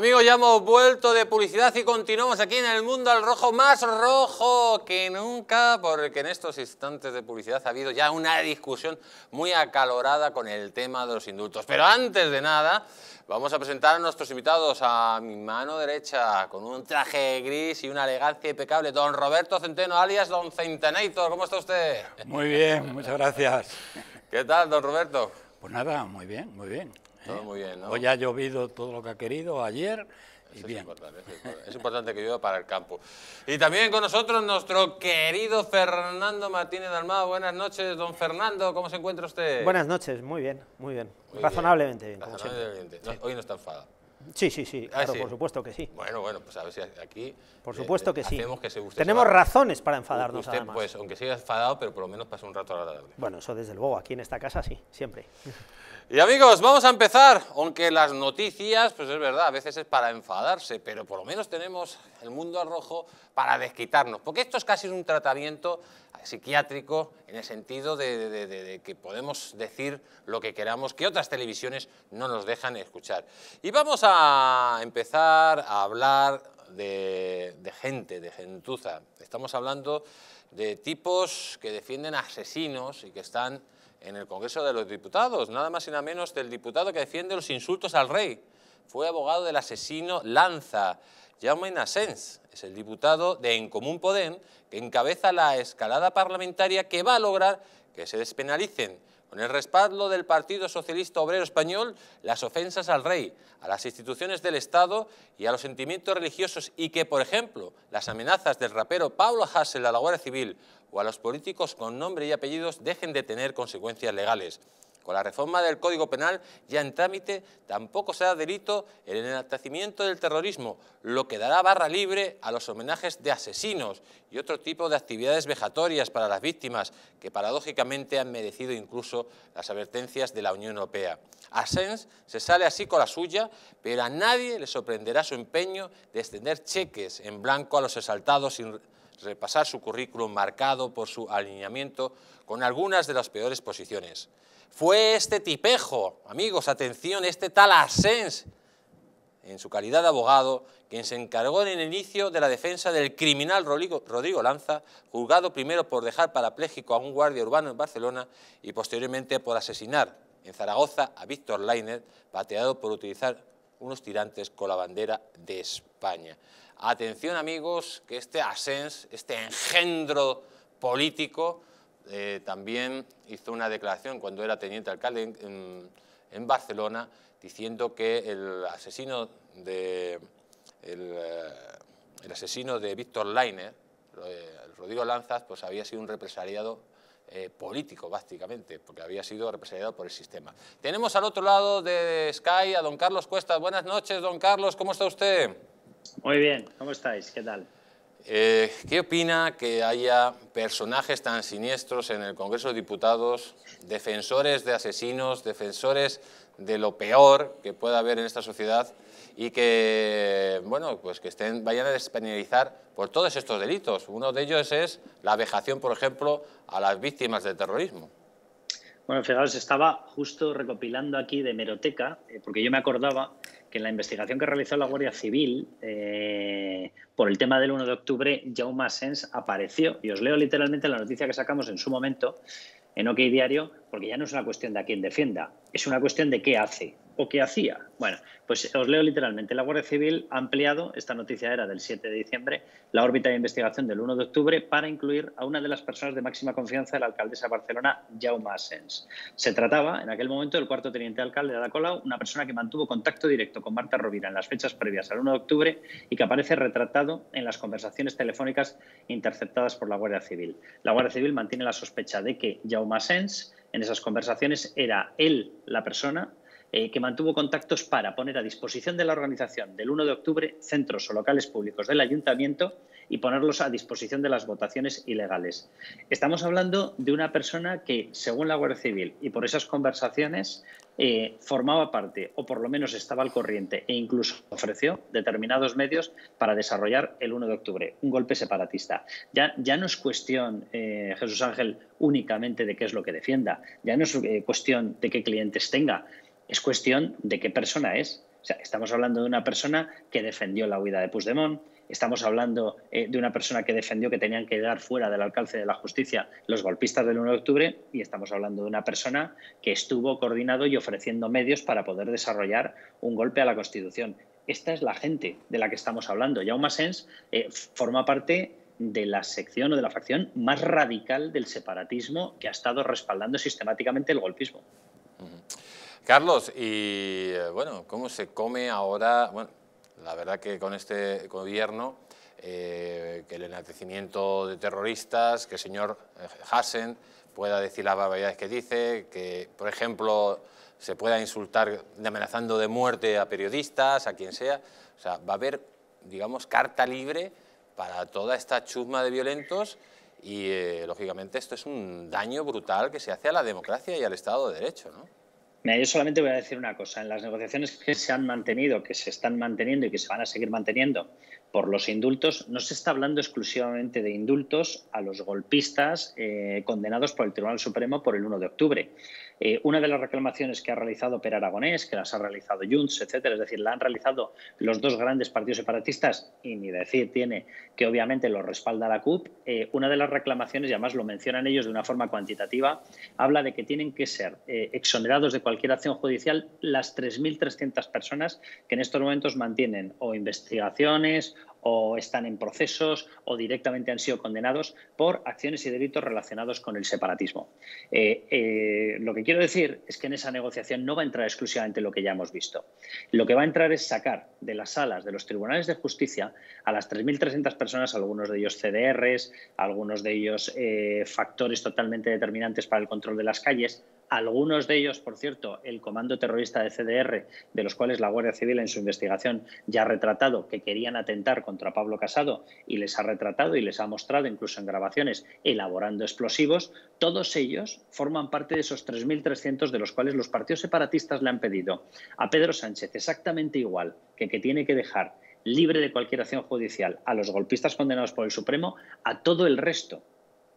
Amigos, ya hemos vuelto de publicidad y continuamos aquí en el mundo al rojo, más rojo que nunca, porque en estos instantes de publicidad ha habido ya una discusión muy acalorada con el tema de los indultos. Pero antes de nada, vamos a presentar a nuestros invitados a mi mano derecha, con un traje gris y una elegancia impecable, don Roberto Centeno, alias don Centenator. ¿Cómo está usted? Muy bien, muchas gracias. ¿Qué tal, don Roberto? Pues nada, muy bien, muy bien muy bien, Hoy ha llovido todo lo que ha querido ayer. Es, importante, que llueva para el campo. Y también con nosotros nuestro querido Fernando Martínez Almada. Buenas noches, don Fernando. ¿Cómo se encuentra usted? Buenas noches, muy bien, muy bien. razonablemente bien, Hoy no está enfadado. Sí, sí, ah, sí, por supuesto que sí. Bueno, bueno, pues a ver si aquí... Por eh, supuesto que eh, sí. Que se Tenemos razones para enfadarnos, usted, pues, aunque siga enfadado, pero por lo menos pasa un rato agradable. Bueno, eso desde luego, aquí en esta casa sí, siempre. Y amigos, vamos a empezar, aunque las noticias, pues es verdad, a veces es para enfadarse, pero por lo menos tenemos el mundo al rojo para desquitarnos, porque esto es casi un tratamiento psiquiátrico en el sentido de, que podemos decir lo que queramos, que otras televisiones no nos dejan escuchar. Y vamos a empezar a hablar de, de gente, de gentuza. Estamos hablando de tipos que defienden asesinos y que están en el Congreso de los Diputados, nada más y nada menos del diputado que defiende los insultos al rey. Fue abogado del asesino Lanza. Jaume Asens es el diputado de En Común Podem que encabeza la escalada parlamentaria que va a lograr que se despenalicen con el respaldo del Partido Socialista Obrero Español, las ofensas al rey, a las instituciones del Estado y a los sentimientos religiosos y que, por ejemplo, las amenazas del rapero Pablo Hassel a la Guardia Civil o a los políticos con nombre y apellidos dejen de tener consecuencias legales. Con la reforma del Código Penal ya en trámite tampoco será delito el enaltecimiento del terrorismo, lo que dará barra libre a los homenajes de asesinos y otro tipo de actividades vejatorias para las víctimas, que paradójicamente han merecido incluso las advertencias de la Unión Europea. A SENS se sale así con la suya, pero a nadie le sorprenderá su empeño de extender cheques en blanco a los exaltados repasar su currículum marcado por su alineamiento con algunas de las peores posiciones. Fue este tipejo, amigos, atención, este tal Asens, en su calidad de abogado, quien se encargó en el inicio de la defensa del criminal Rodrigo Lanza, juzgado primero por dejar parapléjico a un guardia urbano en Barcelona y posteriormente por asesinar en Zaragoza a Víctor Leiner, pateado por utilizar unos tirantes con la bandera de España. Atención amigos, que este Asens, este engendro político, eh, también hizo una declaración cuando era teniente alcalde en, Barcelona diciendo que el asesino de, eh, asesino de Víctor Lainer, eh, Rodrigo Lanzas, pues había sido un represariado político, básicamente, porque había sido represaliado por el sistema. Tenemos al otro lado de Sky a don Carlos Cuestas. Buenas noches, don Carlos, ¿cómo está usted? Muy bien, ¿cómo estáis? ¿Qué tal? Eh, ¿Qué opina que haya personajes tan siniestros en el Congreso de Diputados, defensores de asesinos, defensores de lo peor que pueda haber en esta sociedad y que, bueno, pues que estén, vayan a despenalizar por todos estos delitos? Uno de ellos es la vejación, por ejemplo, a las víctimas del terrorismo. Bueno, fijaos, estaba justo recopilando aquí de Meroteca, eh, porque yo me acordaba que en la investigación que realizó la Guardia Civil eh, por el tema del 1 de octubre, Jaume Massens apareció. Y os leo literalmente la noticia que sacamos en su momento en OK Diario, porque ya no es una cuestión de a quién defienda, es una cuestión de qué hace o qué hacía. Bueno, pues os leo literalmente. La Guardia Civil ha ampliado, esta noticia era del 7 de diciembre, la órbita de investigación del 1 de octubre para incluir a una de las personas de máxima confianza de la alcaldesa de Barcelona, Jaume Asens. Se trataba, en aquel momento, del cuarto teniente alcalde de la una persona que mantuvo contacto directo con Marta Rovira en las fechas previas al 1 de octubre y que aparece retratado en las conversaciones telefónicas interceptadas por la Guardia Civil. La Guardia Civil mantiene la sospecha de que Jaume Asens en esas conversaciones era él, la persona, eh, que mantuvo contactos para poner a disposición de la organización del 1 de octubre centros o locales públicos del ayuntamiento y ponerlos a disposición de las votaciones ilegales. Estamos hablando de una persona que, según la Guardia Civil y por esas conversaciones, eh, formaba parte o por lo menos estaba al corriente e incluso ofreció determinados medios para desarrollar el 1 de octubre, un golpe separatista. Ya, ya no es cuestión, eh, Jesús Ángel, únicamente de qué es lo que defienda, ya no es eh, cuestión de qué clientes tenga, es cuestión de qué persona es. O sea, estamos hablando de una persona que defendió la huida de Puigdemont, Estamos hablando eh, de una persona que defendió que tenían que dar fuera del alcance de la justicia los golpistas del 1 de octubre y estamos hablando de una persona que estuvo coordinado y ofreciendo medios para poder desarrollar un golpe a la Constitución. Esta es la gente de la que estamos hablando. Jaume Sens eh, forma parte de la sección o de la facción más radical del separatismo que ha estado respaldando sistemáticamente el golpismo. Carlos, y eh, bueno, ¿cómo se come ahora? La verdad que con este gobierno, eh, que el enaltecimiento de terroristas, que el señor eh, Hassan pueda decir las barbaridades que dice, que, por ejemplo, se pueda insultar amenazando de muerte a periodistas, a quien sea. O sea, va a haber, digamos, carta libre para toda esta chusma de violentos y, eh, lógicamente, esto es un daño brutal que se hace a la democracia y al Estado de Derecho, ¿no? yo solamente voy a decir una cosa. En las negociaciones que se han mantenido, que se están manteniendo y que se van a seguir manteniendo por los indultos, no se está hablando exclusivamente de indultos a los golpistas eh, condenados por el Tribunal Supremo por el 1 de octubre. Eh, una de las reclamaciones que ha realizado Per Aragonés, que las ha realizado Junts, etcétera, es decir, la han realizado los dos grandes partidos separatistas, y ni decir tiene que obviamente lo respalda la CUP, eh, una de las reclamaciones, y además lo mencionan ellos de una forma cuantitativa, habla de que tienen que ser exonerados de cualquier acción judicial las 3.300 personas que en estos momentos mantienen o investigaciones o están en procesos o directamente han sido condenados por acciones y delitos relacionados con el separatismo. Eh, eh, lo que quiero decir es que en esa negociación no va a entrar exclusivamente lo que ya hemos visto. Lo que va a entrar es sacar de las salas de los tribunales de justicia a las 3.300 personas, algunos de ellos CDRs, algunos de ellos eh, factores totalmente determinantes para el control de las calles, algunos de ellos, por cierto, el comando terrorista de CDR, de los cuales la Guardia Civil en su investigación ya ha retratado que querían atentar contra Pablo Casado y les ha retratado y les ha mostrado, incluso en grabaciones, elaborando explosivos, todos ellos forman parte de esos 3.300 de los cuales los partidos separatistas le han pedido a Pedro Sánchez exactamente igual que que tiene que dejar libre de cualquier acción judicial a los golpistas condenados por el Supremo, a todo el resto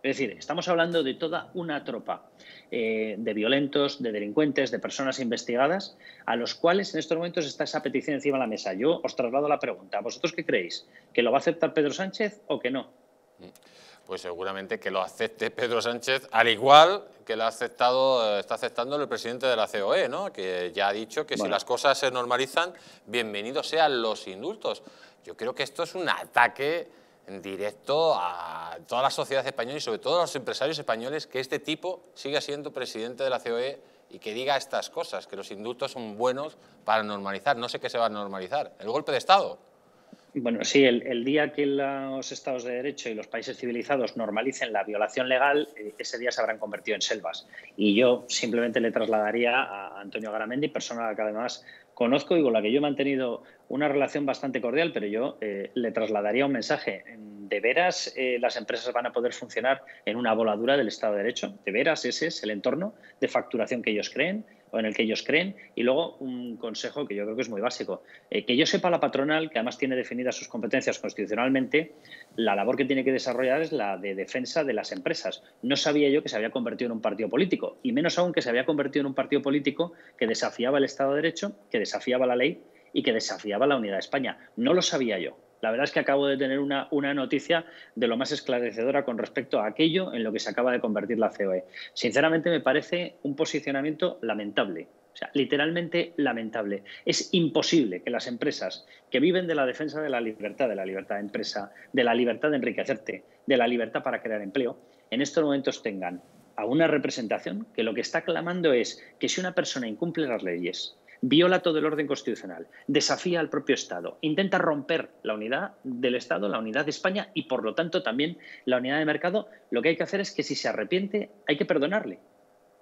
es decir, estamos hablando de toda una tropa eh, de violentos, de delincuentes, de personas investigadas, a los cuales en estos momentos está esa petición encima de la mesa. Yo os traslado la pregunta, ¿vosotros qué creéis? ¿Que lo va a aceptar Pedro Sánchez o que no? Pues seguramente que lo acepte Pedro Sánchez, al igual que lo ha aceptado, eh, está aceptando el presidente de la COE, ¿no? que ya ha dicho que si las cosas se normalizan, bienvenidos sean los indultos. Yo creo que esto es un ataque en directo a toda la sociedad española y sobre todo a los empresarios españoles que este tipo siga siendo presidente de la COE y que diga estas cosas, que los indultos son buenos para normalizar. No sé qué se va a normalizar. El golpe de Estado. Bueno, sí, el, el día que los Estados de Derecho y los países civilizados normalicen la violación legal, eh, ese día se habrán convertido en selvas. Y yo simplemente le trasladaría a Antonio Garamendi, persona que además conozco y con la que yo he mantenido una relación bastante cordial, pero yo eh, le trasladaría un mensaje. ¿De veras eh, las empresas van a poder funcionar en una voladura del Estado de Derecho? ¿De veras ese es el entorno de facturación que ellos creen? o en el que ellos creen. Y luego un consejo que yo creo que es muy básico. Eh, que yo sepa la patronal, que además tiene definidas sus competencias constitucionalmente, la labor que tiene que desarrollar es la de defensa de las empresas. No sabía yo que se había convertido en un partido político, y menos aún que se había convertido en un partido político que desafiaba el Estado de Derecho, que desafiaba la ley y que desafiaba la unidad de España. No lo sabía yo la verdad es que acabo de tener una, noticia de lo más esclarecedora con respecto a aquello en lo que se acaba de convertir la COE. Sinceramente me parece un posicionamiento lamentable. O sea, literalmente lamentable. Es imposible que las empresas que viven de la defensa de la libertad, de la libertad de empresa, de la libertad de enriquecerte, de la libertad para crear empleo, en estos momentos tengan a una representación que lo que está clamando es que si una persona incumple las leyes, viola todo el orden constitucional, desafía al propio Estado, intenta romper la unidad del Estado, la unidad de España y por lo tanto también la unidad de mercado, lo que hay que hacer es que si se arrepiente hay que perdonarle.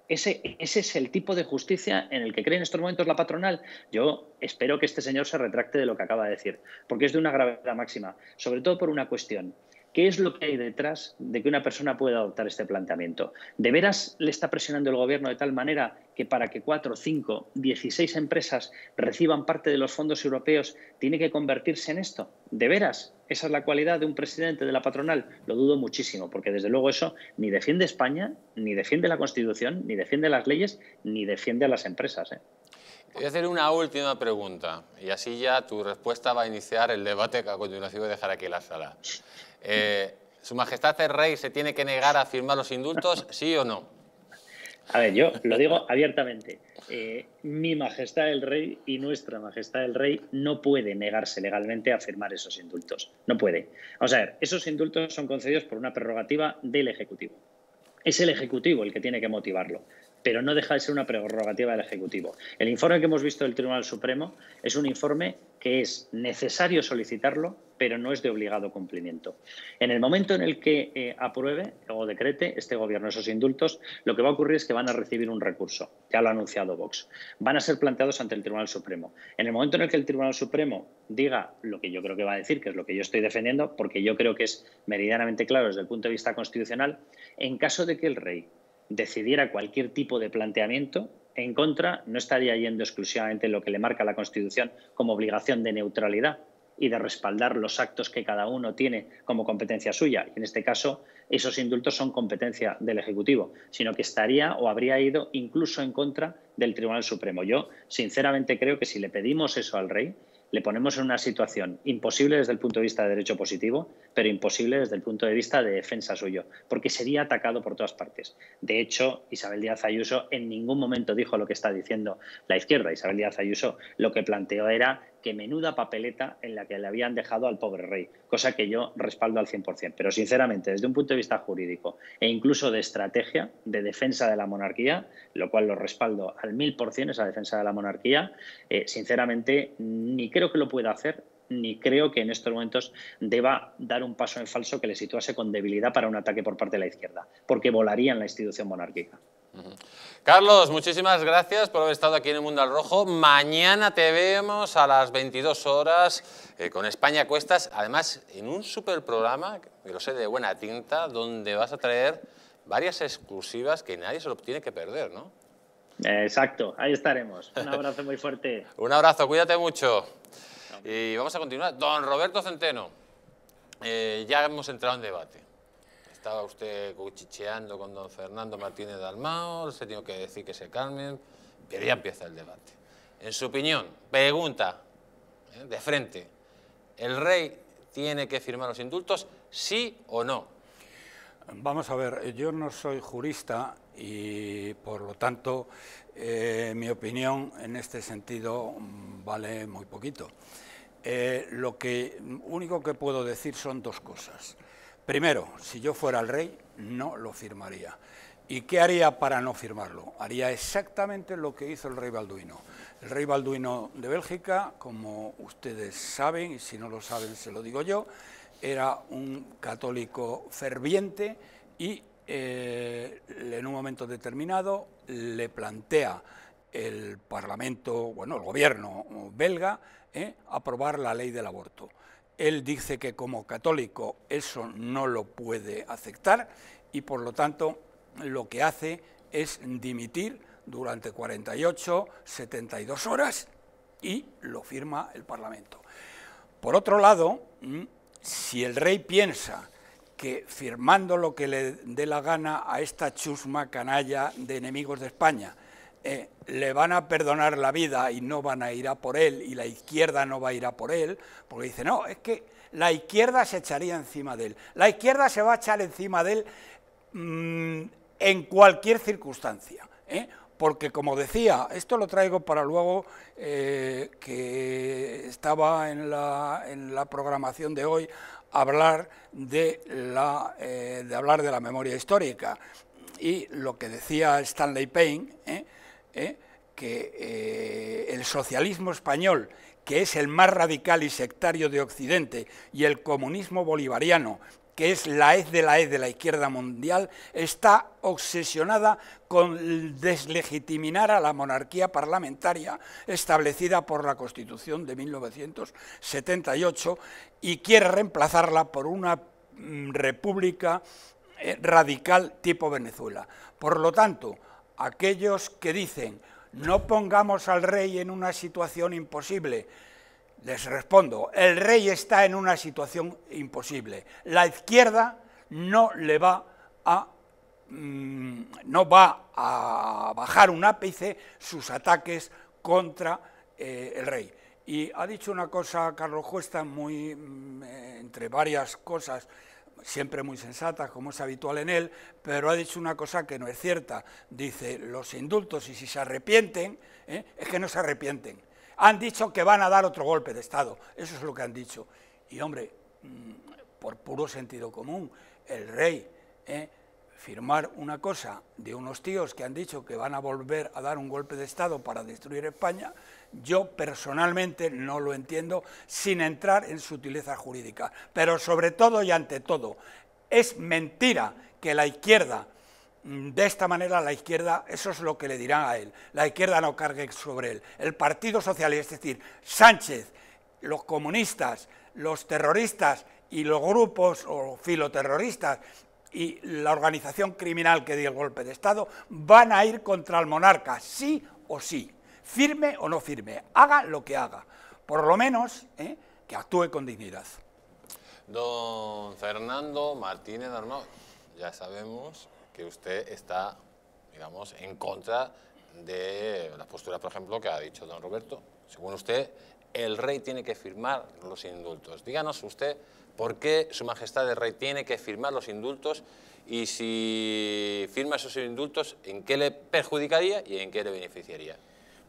Ese, ese es el tipo de justicia en el que cree en estos momentos la patronal. Yo espero que este señor se retracte de lo que acaba de decir, porque es de una gravedad máxima, sobre todo por una cuestión. ¿Qué es lo que hay detrás de que una persona pueda adoptar este planteamiento? ¿De veras le está presionando el gobierno de tal manera que para que cuatro, cinco, dieciséis empresas reciban parte de los fondos europeos tiene que convertirse en esto? ¿De veras? ¿Esa es la cualidad de un presidente de la patronal? Lo dudo muchísimo, porque desde luego eso ni defiende España, ni defiende la Constitución, ni defiende las leyes, ni defiende a las empresas. ¿eh? Voy a hacer una última pregunta y así ya tu respuesta va a iniciar el debate que a continuación voy a dejar aquí en la sala. Eh, ¿Su Majestad el Rey se tiene que negar a firmar los indultos, sí o no? A ver, yo lo digo abiertamente. Eh, mi Majestad el Rey y nuestra Majestad el Rey no puede negarse legalmente a firmar esos indultos. No puede. Vamos a ver, esos indultos son concedidos por una prerrogativa del Ejecutivo. Es el Ejecutivo el que tiene que motivarlo pero no deja de ser una prerrogativa del Ejecutivo. El informe que hemos visto del Tribunal Supremo es un informe que es necesario solicitarlo, pero no es de obligado cumplimiento. En el momento en el que eh, apruebe o decrete este Gobierno esos indultos, lo que va a ocurrir es que van a recibir un recurso, ya lo ha anunciado Vox. Van a ser planteados ante el Tribunal Supremo. En el momento en el que el Tribunal Supremo diga lo que yo creo que va a decir, que es lo que yo estoy defendiendo, porque yo creo que es meridianamente claro desde el punto de vista constitucional, en caso de que el rey decidiera cualquier tipo de planteamiento en contra, no estaría yendo exclusivamente lo que le marca la Constitución como obligación de neutralidad y de respaldar los actos que cada uno tiene como competencia suya. Y en este caso, esos indultos son competencia del Ejecutivo, sino que estaría o habría ido incluso en contra del Tribunal Supremo. Yo, sinceramente, creo que si le pedimos eso al rey, le ponemos en una situación imposible desde el punto de vista de derecho positivo, pero imposible desde el punto de vista de defensa suyo, porque sería atacado por todas partes. De hecho, Isabel Díaz Ayuso en ningún momento dijo lo que está diciendo la izquierda. Isabel Díaz Ayuso lo que planteó era que menuda papeleta en la que le habían dejado al pobre rey, cosa que yo respaldo al 100%. Pero sinceramente, desde un punto de vista jurídico e incluso de estrategia, de defensa de la monarquía, lo cual lo respaldo al 1000% esa defensa de la monarquía, eh, sinceramente ni creo que lo pueda hacer ni creo que en estos momentos deba dar un paso en falso que le situase con debilidad para un ataque por parte de la izquierda, porque volaría en la institución monárquica. Carlos, muchísimas gracias por haber estado aquí en el Mundo al Rojo. Mañana te vemos a las 22 horas eh, con España Cuestas, además en un super programa, que lo sé de buena tinta, donde vas a traer varias exclusivas que nadie se lo tiene que perder, ¿no? Exacto, ahí estaremos. Un abrazo muy fuerte. un abrazo, cuídate mucho. Y vamos a continuar. Don Roberto Centeno, eh, ya hemos entrado en debate estaba usted cuchicheando con don Fernando Martínez Dalmao, se tiene que decir que se calmen, pero ya empieza el debate. En su opinión, pregunta, ¿eh? de frente, ¿el rey tiene que firmar los indultos, sí o no? Vamos a ver, yo no soy jurista y por lo tanto eh, mi opinión en este sentido vale muy poquito. Eh, lo que único que puedo decir son dos cosas. Primero, si yo fuera el rey, no lo firmaría. ¿Y qué haría para no firmarlo? Haría exactamente lo que hizo el rey Balduino. El rey Balduino de Bélgica, como ustedes saben, y si no lo saben se lo digo yo, era un católico ferviente y eh, en un momento determinado le plantea el Parlamento, bueno, el gobierno belga, eh, aprobar la ley del aborto. Él dice que como católico eso no lo puede aceptar y por lo tanto lo que hace es dimitir durante 48, 72 horas y lo firma el Parlamento. Por otro lado, mm, si el rey piensa que firmando lo que le dé la gana a esta chusma canalla de enemigos de España, eh, le van a perdonar la vida y no van a ir a por él, y la izquierda no va a ir a por él, porque dice, no, es que la izquierda se echaría encima de él. La izquierda se va a echar encima de él mm, en cualquier circunstancia, ¿eh? porque como decía, esto lo traigo para luego, eh, que estaba en la, programación de hoy, hablar de, la, de hablar de la memoria histórica. Y lo que decía Stanley Payne, ¿eh? que eh, el socialismo español, que es el más radical y sectario de Occidente, y el comunismo bolivariano, que es la hez de la hez de la izquierda mundial, está obsesionada con deslegitimar a la monarquía parlamentaria establecida por la Constitución de 1978 y quiere reemplazarla por una mm, república eh, radical tipo Venezuela. Por lo tanto, aquellos que dicen, no pongamos al rey en una situación imposible. Les respondo, el rey está en una situación imposible. La izquierda no le va a mm, no va a bajar un ápice sus ataques contra eh, el rey. Y ha dicho una cosa Carlos Cuesta muy mm, entre varias cosas siempre muy sensata, como es habitual en él, pero ha dicho una cosa que no es cierta. Dice, los indultos, y si se arrepienten, ¿eh? es que no se arrepienten. Han dicho que van a dar otro golpe de Estado, eso es lo que han dicho. Y hombre, mm, por puro sentido común, el rey... ¿eh? firmar una cosa de unos tíos que han dicho que van a volver a dar un golpe de Estado para destruir España, yo personalmente no lo entiendo sin entrar en sutileza jurídica. Pero sobre todo y ante todo, es mentira que la izquierda, mm, de esta manera la izquierda, eso es lo que le dirán a él, la izquierda no cargue sobre él. El Partido Socialista, es decir, Sánchez, los comunistas, los terroristas y los grupos o filoterroristas y la organización criminal que dio el golpe de Estado van a ir contra el monarca, sí o sí firme o no firme, haga lo que haga, por lo menos ¿eh? que actúe con dignidad. Don Fernando Martínez Armado, ya sabemos que usted está, digamos, en contra de la postura por ejemplo, que ha dicho don Roberto. Según usted, el rey tiene que firmar los indultos. Díganos usted por qué su majestad el rey tiene que firmar los indultos y si firma esos indultos, ¿en qué le perjudicaría y en qué le beneficiaría?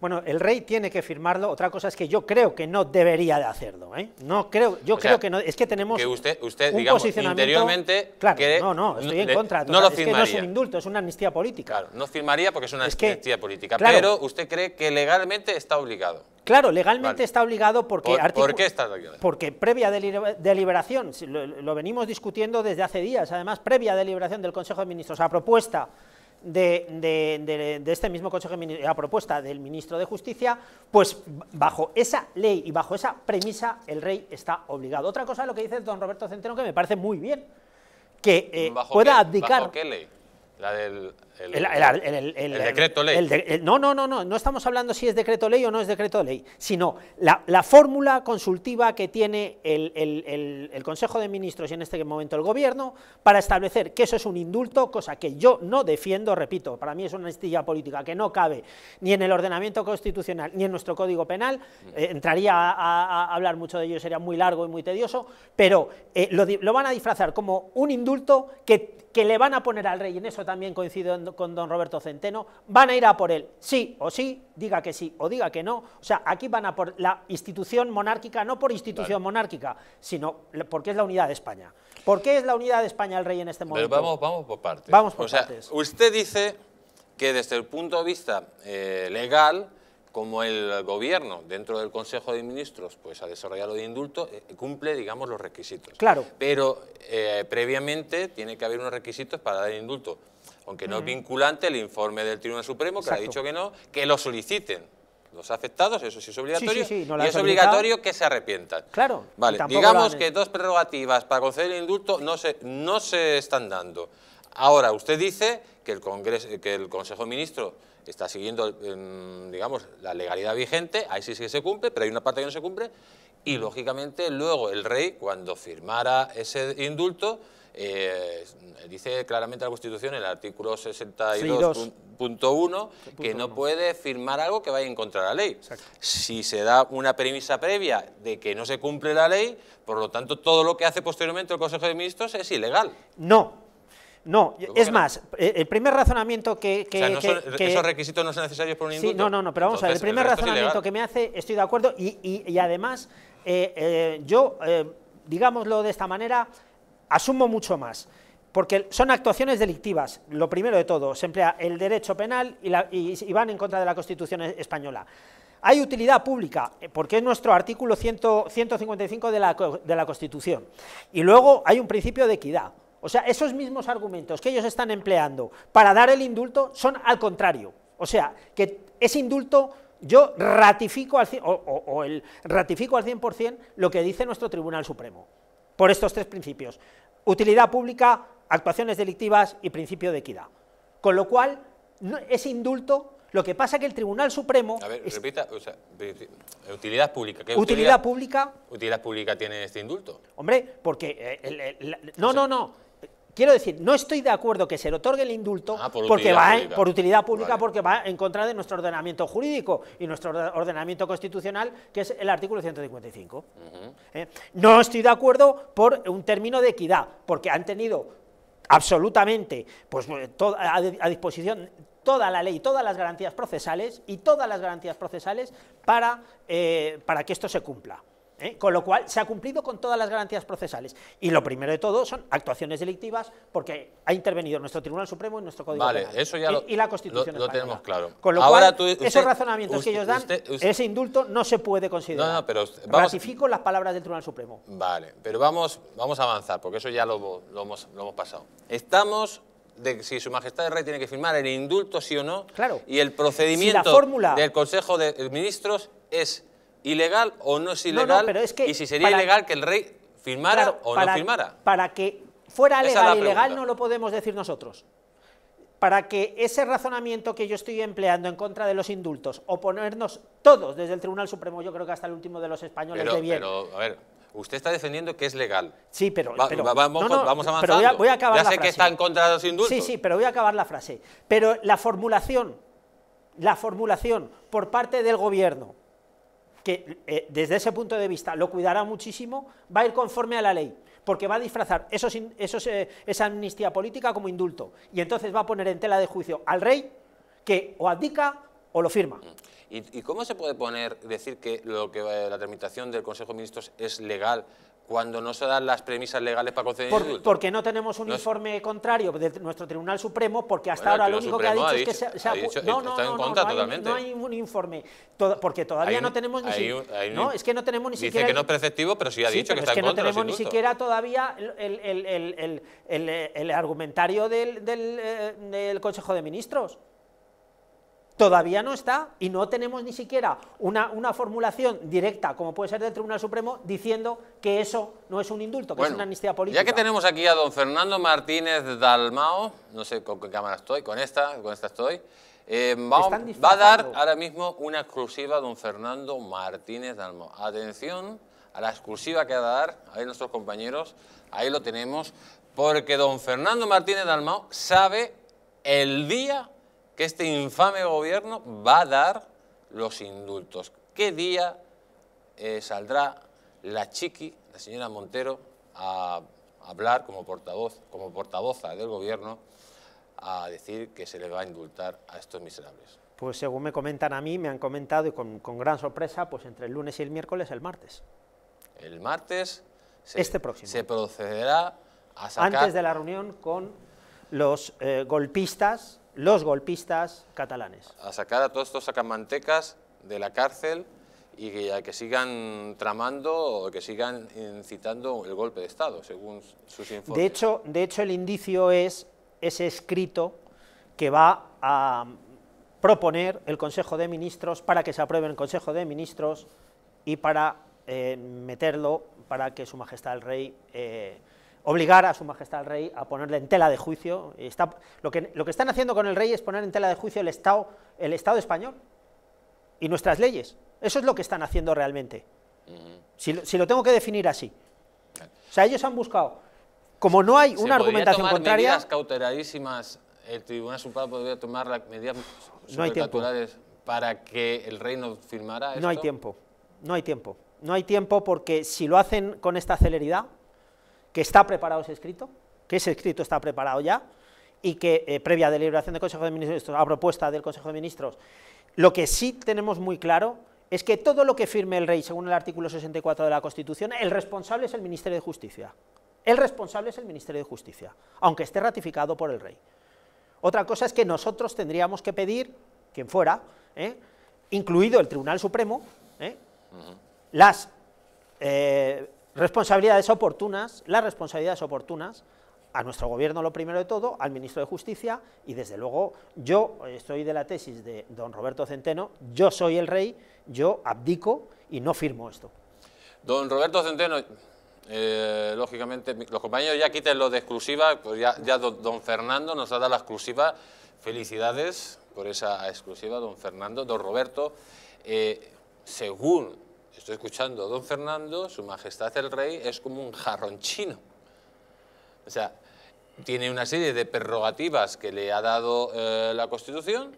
Bueno, el rey tiene que firmarlo. Otra cosa es que yo creo que no debería de hacerlo. ¿eh? No creo, yo creo que no. Es que tenemos que usted, usted digamos, interiormente, no, no, estoy en contra. No lo es que no es un indulto, es una amnistía política. no firmaría porque es una amnistía política. pero usted cree que legalmente está obligado. Claro, legalmente está obligado porque... ¿Por, qué está obligado? Porque previa deliberación, lo, lo venimos discutiendo desde hace días, además, previa deliberación del Consejo de Ministros, a propuesta de, este mismo Consejo de la propuesta del ministro de Justicia, pues bajo esa ley y bajo esa premisa el rey está obligado. Otra cosa es lo que dice don Roberto Centeno, que me parece muy bien, que eh, pueda abdicar... ¿Bajo qué ley? La del el, decreto ley. no, no, no, no, no estamos hablando si es decreto ley o no es decreto ley, sino la, fórmula consultiva que tiene el, Consejo de Ministros y en este momento el Gobierno para establecer que eso es un indulto, cosa que yo no defiendo, repito, para mí es una estilla política que no cabe ni en el ordenamiento constitucional ni en nuestro Código Penal, mm. eh, entraría a, hablar mucho de ello, sería muy largo y muy tedioso, pero eh, lo, van a disfrazar como un indulto que, que le van a poner al rey, en eso también coincido en con don Roberto Centeno, van a ir a por él, sí o sí, diga que sí o diga que no. O sea, aquí van a por la institución monárquica, no por institución monárquica, sino porque es la unidad de España. ¿Por qué es la unidad de España el rey en este momento? Pero vamos, vamos por partes. Vamos por partes. usted dice que desde el punto de vista eh, legal, como el gobierno dentro del Consejo de Ministros pues ha desarrollado de indulto, eh, cumple digamos los requisitos. Claro. Pero eh, previamente tiene que haber unos requisitos para dar indulto aunque no es mm. vinculante el informe del Tribunal Supremo, que ha dicho que no, que lo soliciten los afectados, eso sí es obligatorio, y es obligatorio que se arrepientan. Claro. Vale, digamos que dos prerrogativas para conceder el indulto no se, no se están dando. Ahora, usted dice que el, Congreso, que el Consejo de Ministros está siguiendo, em, digamos, la legalidad vigente, ahí sí que se cumple, pero hay una parte que no se cumple, y lógicamente luego el rey, cuando firmara ese indulto, eh, dice claramente la Constitución, el artículo 62.1, que no puede firmar algo que vaya en contra de la ley. Si se da una premisa previa de que no se cumple la ley, por lo tanto, todo lo que hace posteriormente el Consejo de Ministros es ilegal. No, no, es más, eh, el primer razonamiento que... o sea, esos requisitos no son necesarios por un sí, no, no, no, pero vamos a ver, el primer razonamiento que me hace, estoy de acuerdo, y, además, eh, yo, digámoslo de esta manera, asumo mucho más, porque son actuaciones delictivas, lo primero de todo, se emplea el derecho penal y, van en contra de la Constitución española. Hay utilidad pública, eh, porque es nuestro artículo 155 de la, Constitución. Y luego hay un principio de equidad. O sea, esos mismos argumentos que ellos están empleando para dar el indulto son al contrario. O sea, que ese indulto yo ratifico al, o, el, ratifico al 100% lo que dice nuestro Tribunal Supremo, por estos tres principios utilidad pública, actuaciones delictivas y principio de equidad. Con lo cual, no, ese indulto, lo que pasa es que el Tribunal Supremo... A ver, repita, utilidad pública. utilidad, utilidad, pública? ¿Utilidad pública tiene este indulto? Hombre, porque... Eh, no, no, no. Quiero decir, no estoy de acuerdo que se le otorgue el indulto ah, por porque utilidad va pública. por utilidad pública porque va en contra de nuestro ordenamiento jurídico y nuestro ordenamiento constitucional, que es el artículo 155. ¿Eh? No estoy de acuerdo por un término de equidad, porque han tenido absolutamente pues, eh, a, disposición toda la ley, todas las garantías procesales y todas las garantías procesales para, eh, para que esto se cumpla. ¿eh? Con lo cual, se ha cumplido con todas las garantías procesales. Y lo primero de todo son actuaciones delictivas, porque ha intervenido nuestro Tribunal Supremo y nuestro Código Penal. y, la Constitución lo, tenemos claro. Con lo Ahora, cual, tú, esos razonamientos que ellos dan, ese indulto no se puede considerar. No, no, pero vamos, Ratifico las palabras del Tribunal Supremo. Vale, pero vamos, vamos a avanzar, porque eso ya lo, hemos, pasado. Estamos de si su majestad el rey tiene que firmar el indulto sí o no. Claro. Y el procedimiento fórmula... del Consejo de Ministros es ilegal o no es ilegal. pero es que y si sería ilegal que el rey firmara o no firmara. Para que fuera legal o ilegal no lo podemos decir nosotros. Para que ese razonamiento que yo estoy empleando en contra de los indultos, oponernos todos desde el Tribunal Supremo, yo creo que hasta el último de los españoles pero, de bien. Pero, a ver, usted está defendiendo que es legal. Sí, pero... vamos, a, ya sé que está en contra de los indultos. Sí, sí, pero voy a acabar la frase. Pero la formulación, la formulación por parte del gobierno que eh, desde ese punto de vista lo cuidará muchísimo, va a ir conforme a la ley, porque va a disfrazar eso eh, esa amnistía política como indulto, y entonces va a poner en tela de juicio al rey que o abdica o lo firma. ¿Y, cómo se puede poner, decir que, lo que eh, la tramitación del Consejo de Ministros es legal cuando no se dan las premisas legales para conceder Por, Porque no tenemos un informe contrario de nuestro Tribunal Supremo, porque hasta ahora lo único que ha dicho, es que se, ha, dicho, no, no, no, no, hay, no, hay, un informe, porque todavía no tenemos ni siquiera... No, es que no tenemos ni dice siquiera... Dice que no es preceptivo, pero sí ha dicho que está es que en no tenemos ni siquiera todavía el, el, el, el argumentario del, del, eh, del Consejo de Ministros todavía no está y no tenemos ni siquiera una, formulación directa, como puede ser del Tribunal Supremo, diciendo que eso no es un indulto, que es una amnistía política. Ya que tenemos aquí a don Fernando Martínez Dalmao, no sé con qué cámara estoy, con esta, con esta estoy, eh, va, va, a dar ahora mismo una exclusiva a don Fernando Martínez Dalmao. Atención a la exclusiva que va a dar, ahí nuestros compañeros, ahí lo tenemos, porque don Fernando Martínez Dalmao sabe el día que este infame gobierno va a dar los indultos. ¿Qué día eh, saldrá la chiqui, la señora Montero, a hablar como portavoz, como portavoza del gobierno, a decir que se le va a indultar a estos miserables? Pues según me comentan a mí, me han comentado y con, gran sorpresa, pues entre el lunes y el miércoles, el martes. El martes se, este próximo. se procederá a sacar... Antes de la reunión con los eh, golpistas los golpistas catalanes. A sacar a todos estos sacamantecas de la cárcel y que, a que sigan tramando o que sigan incitando el golpe de Estado, según sus informes. De hecho, de hecho el indicio es ese escrito que va a proponer el Consejo de Ministros para que se apruebe el Consejo de Ministros y para eh, meterlo para que su majestad el rey eh, obligar a su majestad el rey a ponerle en tela de juicio. Está, lo, que, lo, que, están haciendo con el rey es poner en tela de juicio el Estado, el Estado español y nuestras leyes. Eso es lo que están haciendo realmente. si, lo tengo que definir así. O sea, ellos han buscado, como no hay una argumentación tomar contraria... medidas cauteladísimas, el Tribunal Supremo podría tomar medidas no para que el rey no firmara No hay tiempo, no hay tiempo. No hay tiempo porque si lo hacen con esta celeridad, que está preparado ese escrito, que ese escrito está preparado ya, y que eh, previa deliberación del Consejo de Ministros, a propuesta del Consejo de Ministros, lo que sí tenemos muy claro es que todo lo que firme el rey, según el artículo 64 de la Constitución, el responsable es el Ministerio de Justicia. El responsable es el Ministerio de Justicia, aunque esté ratificado por el rey. Otra cosa es que nosotros tendríamos que pedir, quien fuera, ¿eh? incluido el Tribunal Supremo, ¿eh? las Responsabilidades oportunas, las responsabilidades oportunas, a nuestro gobierno lo primero de todo, al ministro de Justicia y desde luego yo estoy de la tesis de don Roberto Centeno, yo soy el rey, yo abdico y no firmo esto. Don Roberto Centeno, eh, lógicamente los compañeros ya quiten lo de exclusiva, pues ya, don, Fernando nos ha dado la exclusiva, felicidades por esa exclusiva, don Fernando, don Roberto, eh, según estoy escuchando a don Fernando, su majestad el rey, es como un jarrón chino. O sea, tiene una serie de prerrogativas que le ha dado eh, la Constitución,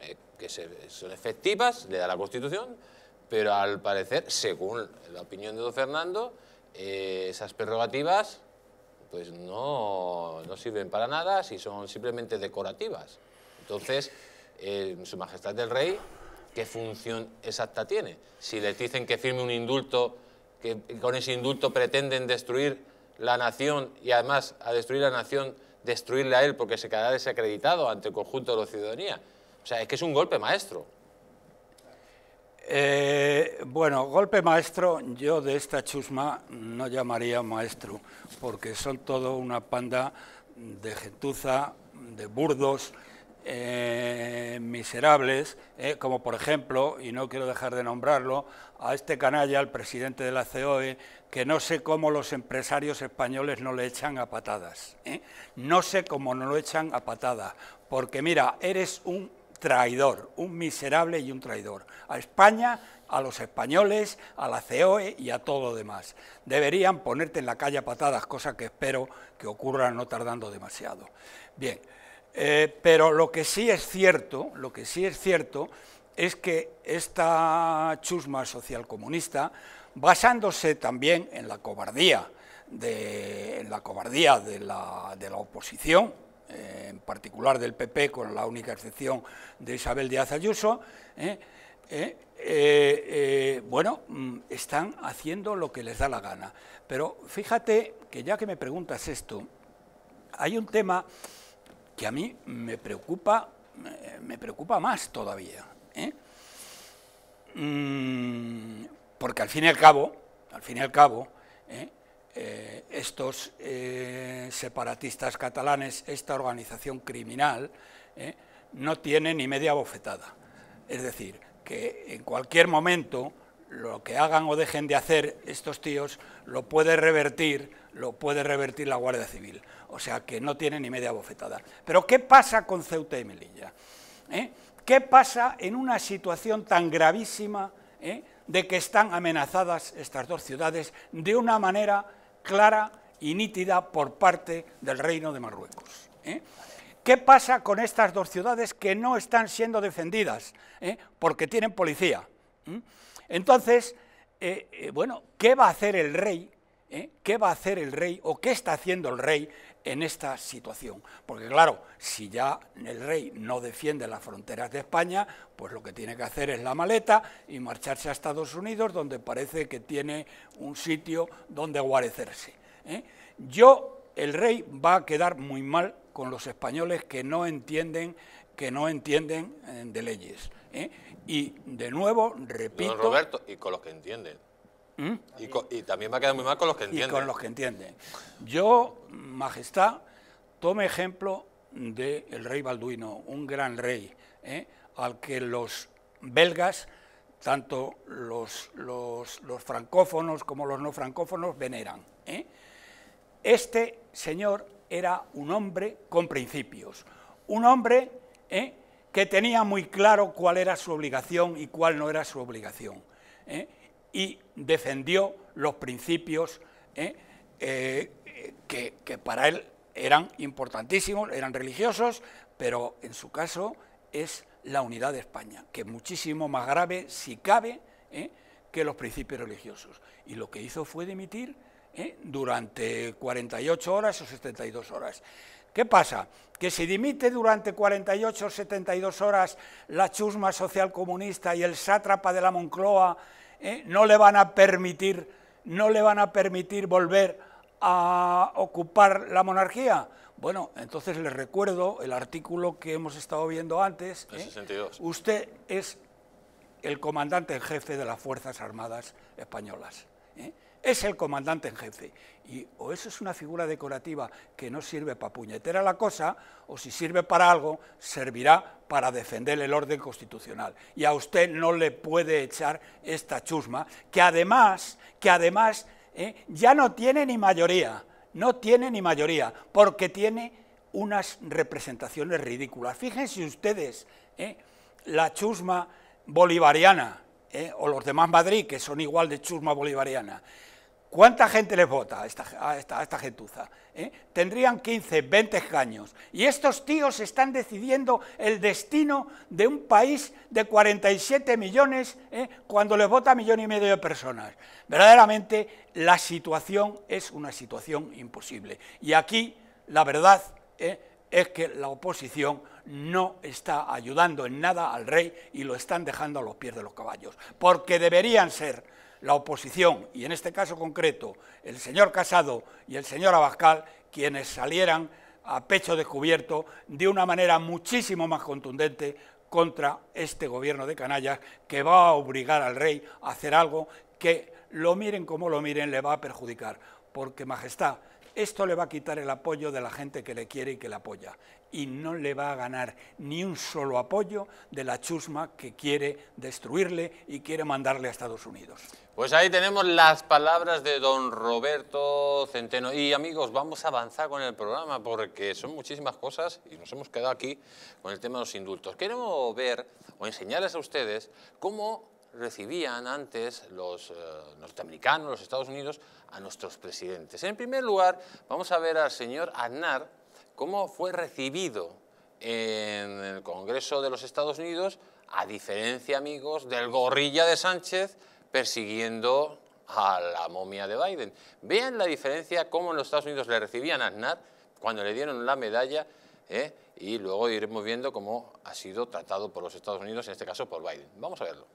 eh, que son efectivas, le da la Constitución, pero al parecer, según la opinión de don Fernando, eh, esas prerrogativas pues no, no sirven para nada si son simplemente decorativas. Entonces, su majestad el rey ¿qué función exacta tiene? Si les dicen que firme un indulto, que con ese indulto pretenden destruir la nación y además a destruir la nación, destruirle a él porque se quedará desacreditado ante el conjunto de la ciudadanía. O sea, es que es un golpe maestro. Eh, bueno, golpe maestro, yo de esta chusma no llamaría maestro, porque son todo una panda de gentuza, de burdos, eh, miserables, eh, como por ejemplo, y no quiero dejar de nombrarlo, a este canalla, al presidente de la COE, que no sé cómo los empresarios españoles no le echan a patadas. ¿eh? No sé cómo no lo echan a patadas, porque mira, eres un traidor, un miserable y un traidor. A España, a los españoles, a la COE y a todo lo demás. Deberían ponerte en la calle a patadas, cosa que espero que ocurra no tardando demasiado. Bien. Eh, pero lo que sí es cierto, lo que sí es cierto es que esta chusma social comunista, basándose también en la cobardía de, la, cobardía de la, oposición, eh, en particular del PP, con la única excepción de Isabel Díaz Ayuso, eh, bueno, mm, están haciendo lo que les da la gana. Pero fíjate que ya que me preguntas esto, hay un tema que a mí me preocupa, eh, me preocupa más todavía. ¿eh? Mm, porque al fin y al cabo, al fin y al cabo, ¿eh? estos separatistas catalanes, esta organización criminal, no tiene ni media bofetada. Es decir, que en cualquier momento lo que hagan o dejen de hacer estos tíos lo puede revertir, lo puede revertir la Guardia Civil. O sea que no tiene ni media bofetada. Pero ¿qué pasa con Ceuta y Melilla? ¿Eh? ¿Qué pasa en una situación tan gravísima ¿eh? de que están amenazadas estas dos ciudades de una manera clara y nítida por parte del Reino de Marruecos? ¿Eh? ¿Qué pasa con estas dos ciudades que no están siendo defendidas porque tienen policía? ¿Mm? Entonces, eh, eh, bueno, ¿qué va a hacer el rey? Eh? ¿Qué va a hacer el rey o qué está haciendo el rey en esta situación? Porque claro, si ya el rey no defiende las fronteras de España, pues lo que tiene que hacer es la maleta y marcharse a Estados Unidos, donde parece que tiene un sitio donde guarecerse. Yo, el rey va a quedar muy mal con los españoles que no entienden, que no entienden de leyes. ¿eh? Y de nuevo, repito... Don Roberto, y con los que entienden. ¿Mm? Y, también me ha quedado muy mal con los que entienden. Y con los que entienden. Yo, Majestad, tome ejemplo del rey Balduino, un gran rey, ¿eh? al que los belgas, tanto los, los, francófonos como los no francófonos, veneran. ¿eh? Este señor era un hombre con principios, un hombre que tenía muy claro cuál era su obligación y cuál no era su obligación. ¿eh? Y defendió los principios ¿eh? Eh, que, que, para él eran importantísimos, eran religiosos, pero en su caso es la unidad de España, que es muchísimo más grave, si cabe, que los principios religiosos. Y lo que hizo fue dimitir durante 48 horas o 72 horas. ¿Qué pasa? Que si dimite durante 48 o 72 horas la chusma social comunista y el sátrapa de la Moncloa, ¿eh? no le van a permitir, no le van a permitir volver a ocupar la monarquía. Bueno, entonces les recuerdo el artículo que hemos estado viendo antes. ¿eh? Usted es el comandante en jefe de las Fuerzas Armadas Españolas es el comandante en jefe. Y o eso es una figura decorativa que no sirve para puñetera la cosa, o si sirve para algo, servirá para defender el orden constitucional. Y a usted no le puede echar esta chusma, que además, que además ¿eh? ya no tiene ni mayoría, no tiene ni mayoría, porque tiene unas representaciones ridículas. Fíjense ustedes, ¿eh? la chusma bolivariana, ¿eh? o los demás Madrid, que son igual de chusma bolivariana, ¿Cuánta gente les vota a esta, a gentuza? Eh? Tendrían 15, 20 años Y estos tíos están decidiendo el destino de un país de 47 millones eh, cuando les vota millón y medio de personas. Verdaderamente la situación es una situación imposible. Y aquí la verdad eh, es que la oposición no está ayudando en nada al rey y lo están dejando a los pies de los caballos. Porque deberían ser la oposición, y en este caso concreto el señor Casado y el señor Abascal, quienes salieran a pecho descubierto de una manera muchísimo más contundente contra este gobierno de canallas que va a obligar al rey a hacer algo que, lo miren como lo miren, le va a perjudicar. Porque, Majestad, esto le va a quitar el apoyo de la gente que le quiere y que le apoya. Y no le va a ganar ni un solo apoyo de la chusma que quiere destruirle y quiere mandarle a Estados Unidos. Pues ahí tenemos las palabras de don Roberto Centeno. Y amigos, vamos a avanzar con el programa porque son muchísimas cosas y nos hemos quedado aquí con el tema de los indultos. Queremos ver o enseñarles a ustedes cómo recibían antes los eh, norteamericanos, los Estados Unidos, a nuestros presidentes. En primer lugar, vamos a ver al señor Aznar cómo fue recibido en el Congreso de los Estados Unidos, a diferencia, amigos, del gorrilla de Sánchez, persiguiendo a la momia de Biden. Vean la diferencia cómo en los Estados Unidos le recibían a Aznar cuando le dieron la medalla ¿eh? y luego iremos viendo cómo ha sido tratado por los Estados Unidos, en este caso por Biden. Vamos a verlo.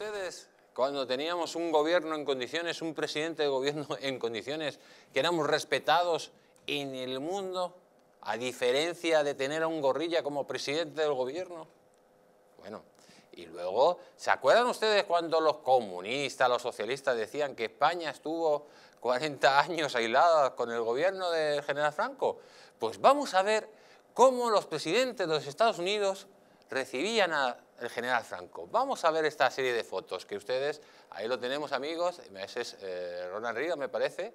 ustedes cuando teníamos un gobierno en condiciones, un presidente de gobierno en condiciones, que éramos respetados en el mundo, a diferencia de tener a un gorrilla como presidente del gobierno? Bueno, y luego, ¿se acuerdan ustedes cuando los comunistas, los socialistas decían que España estuvo 40 años aislada con el gobierno del general Franco? Pues vamos a ver cómo los presidentes de los Estados Unidos recibían a el general Franco. Vamos a ver esta serie de fotos que ustedes, ahí lo tenemos amigos, ese es eh, Ronald Reagan me parece,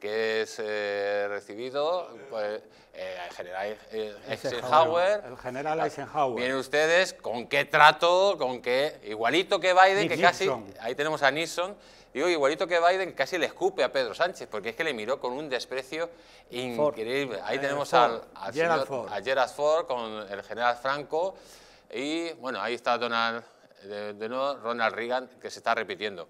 que es eh, recibido eh, el general Eisenhower. El general Eisenhower. Vienen ustedes con qué trato, con qué, igualito que Biden, que casi, ahí tenemos a Nixon, digo, igualito que Biden, casi le escupe a Pedro Sánchez, porque es que le miró con un desprecio increíble. Ahí tenemos al, Ford. a Gerald Ford con el general Franco. Y bueno, ahí está Donald, Ronald Reagan, que se está repitiendo.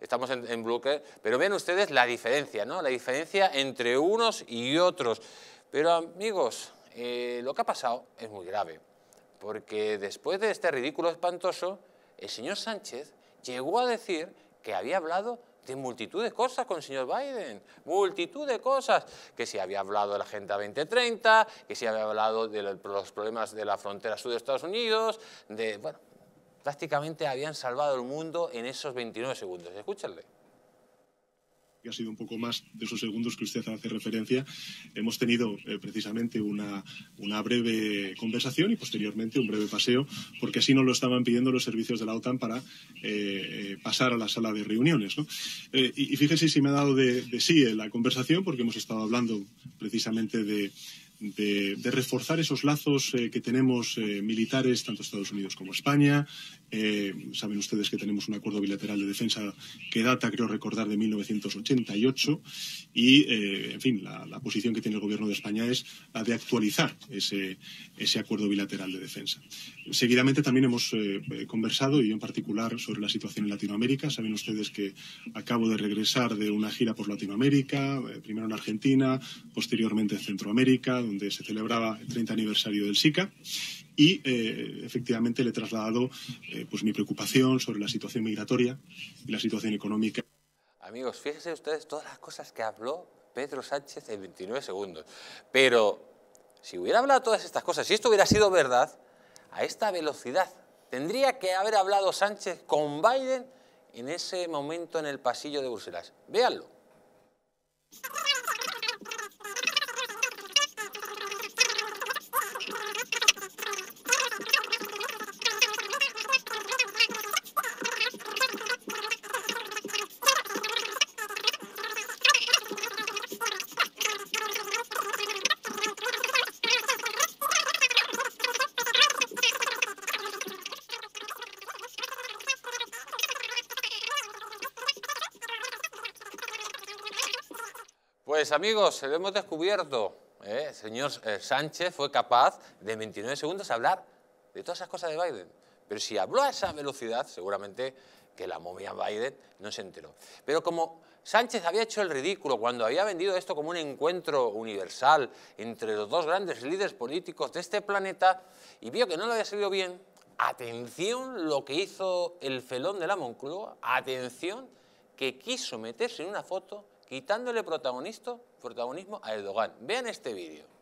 Estamos en, bloque, pero ven ustedes la diferencia, ¿no? La diferencia entre unos y otros. Pero amigos, eh, lo que ha pasado es muy grave, porque después de este ridículo espantoso, el señor Sánchez llegó a decir que había hablado de multitud de cosas con el señor Biden, multitud de cosas, que si había hablado de la Agenda 2030, que si había hablado de los problemas de la frontera sur de Estados Unidos, de, bueno, prácticamente habían salvado el mundo en esos 29 segundos, escúchenle que ha sido un poco más de esos segundos que usted hace referencia, hemos tenido eh, precisamente una, breve conversación y posteriormente un breve paseo, porque así nos lo estaban pidiendo los servicios de la OTAN para eh, eh, pasar a la sala de reuniones. y, fíjese si me ha dado de, sí la conversación, porque hemos estado hablando precisamente de, reforzar esos lazos que tenemos militares, tanto Estados Unidos como España, eh, saben ustedes que tenemos un acuerdo bilateral de defensa que data, creo recordar, de 1988 y, eh, en fin, la, posición que tiene el Gobierno de España es la de actualizar ese, acuerdo bilateral de defensa. Seguidamente también hemos eh, conversado, y en particular, sobre la situación en Latinoamérica. Saben ustedes que acabo de regresar de una gira por Latinoamérica, primero en Argentina, posteriormente en Centroamérica, donde se celebraba el 30 aniversario del SICA y eh, efectivamente le he trasladado eh, pues mi preocupación sobre la situación migratoria y la situación económica. Amigos, fíjense ustedes todas las cosas que habló Pedro Sánchez en 29 segundos. Pero si hubiera hablado todas estas cosas, si esto hubiera sido verdad, a esta velocidad tendría que haber hablado Sánchez con Biden en ese momento en el pasillo de Bruselas. Véanlo. Pues amigos, lo hemos descubierto. ¿eh? El señor eh, Sánchez fue capaz de 29 segundos hablar de todas esas cosas de Biden. Pero si habló a esa velocidad, seguramente que la momia Biden no se enteró. Pero como Sánchez había hecho el ridículo cuando había vendido esto como un encuentro universal entre los dos grandes líderes políticos de este planeta y vio que no le había salido bien, atención lo que hizo el felón de la Moncloa, atención que quiso meterse en una foto quitándole protagonismo a Erdogan. Vean este vídeo.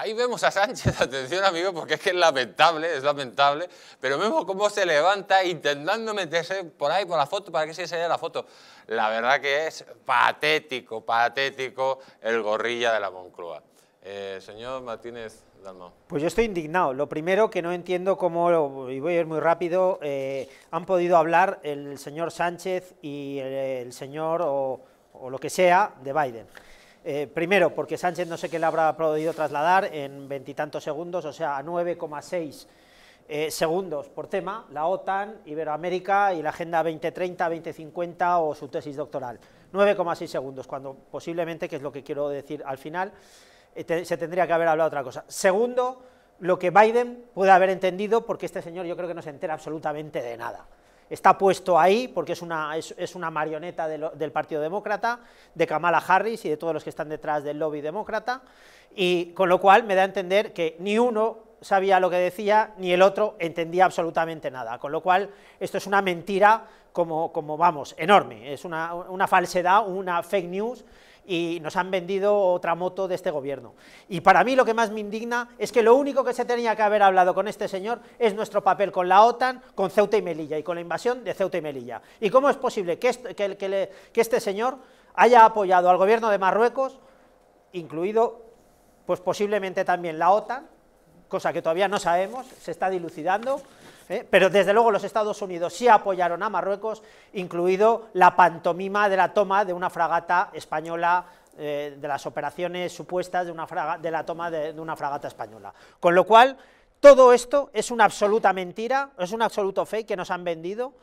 Ahí vemos a Sánchez, atención amigo, porque es que es lamentable, es lamentable, pero vemos cómo se levanta intentando meterse por ahí, por la foto, para que se enseñe la foto. La verdad que es patético, patético el gorrilla de la Moncloa. Eh, señor Martínez Dalmau. Pues yo estoy indignado. Lo primero que no entiendo cómo, y voy a ir muy rápido, eh, han podido hablar el señor Sánchez y el, señor o lo que sea de Biden. Eh, primero, porque Sánchez no sé qué le habrá podido trasladar en veintitantos segundos, o sea, a 9,6 eh, segundos por tema, la OTAN, Iberoamérica y la Agenda 2030, 2050 o su tesis doctoral. 9,6 segundos, cuando posiblemente, que es lo que quiero decir al final, eh, se tendría que haber hablado otra cosa. Segundo, lo que Biden puede haber entendido, porque este señor yo creo que no se entera absolutamente de nada está puesto ahí porque es una, es, una marioneta del Partido Demócrata, de Kamala Harris y de todos los que están detrás del lobby demócrata, y con lo cual me da a entender que ni uno sabía lo que decía, ni el otro entendía absolutamente nada, con lo cual esto es una mentira como, como vamos, enorme, es una, una falsedad, una fake news y nos han vendido otra moto de este gobierno. Y para mí lo que más me indigna es que lo único que se tenía que haber hablado con este señor es nuestro papel con la OTAN, con Ceuta y Melilla y con la invasión de Ceuta y Melilla. ¿Y cómo es posible que este, señor haya apoyado al gobierno de Marruecos, incluido pues posiblemente también la OTAN, cosa que todavía no sabemos, se está dilucidando, pero desde luego los Estados Unidos sí apoyaron a Marruecos, incluido la pantomima de la toma de una fragata española eh, de las operaciones supuestas de, una de la toma de, una fragata española. Con lo cual, todo esto es una absoluta mentira, es un absoluto fake que nos han vendido,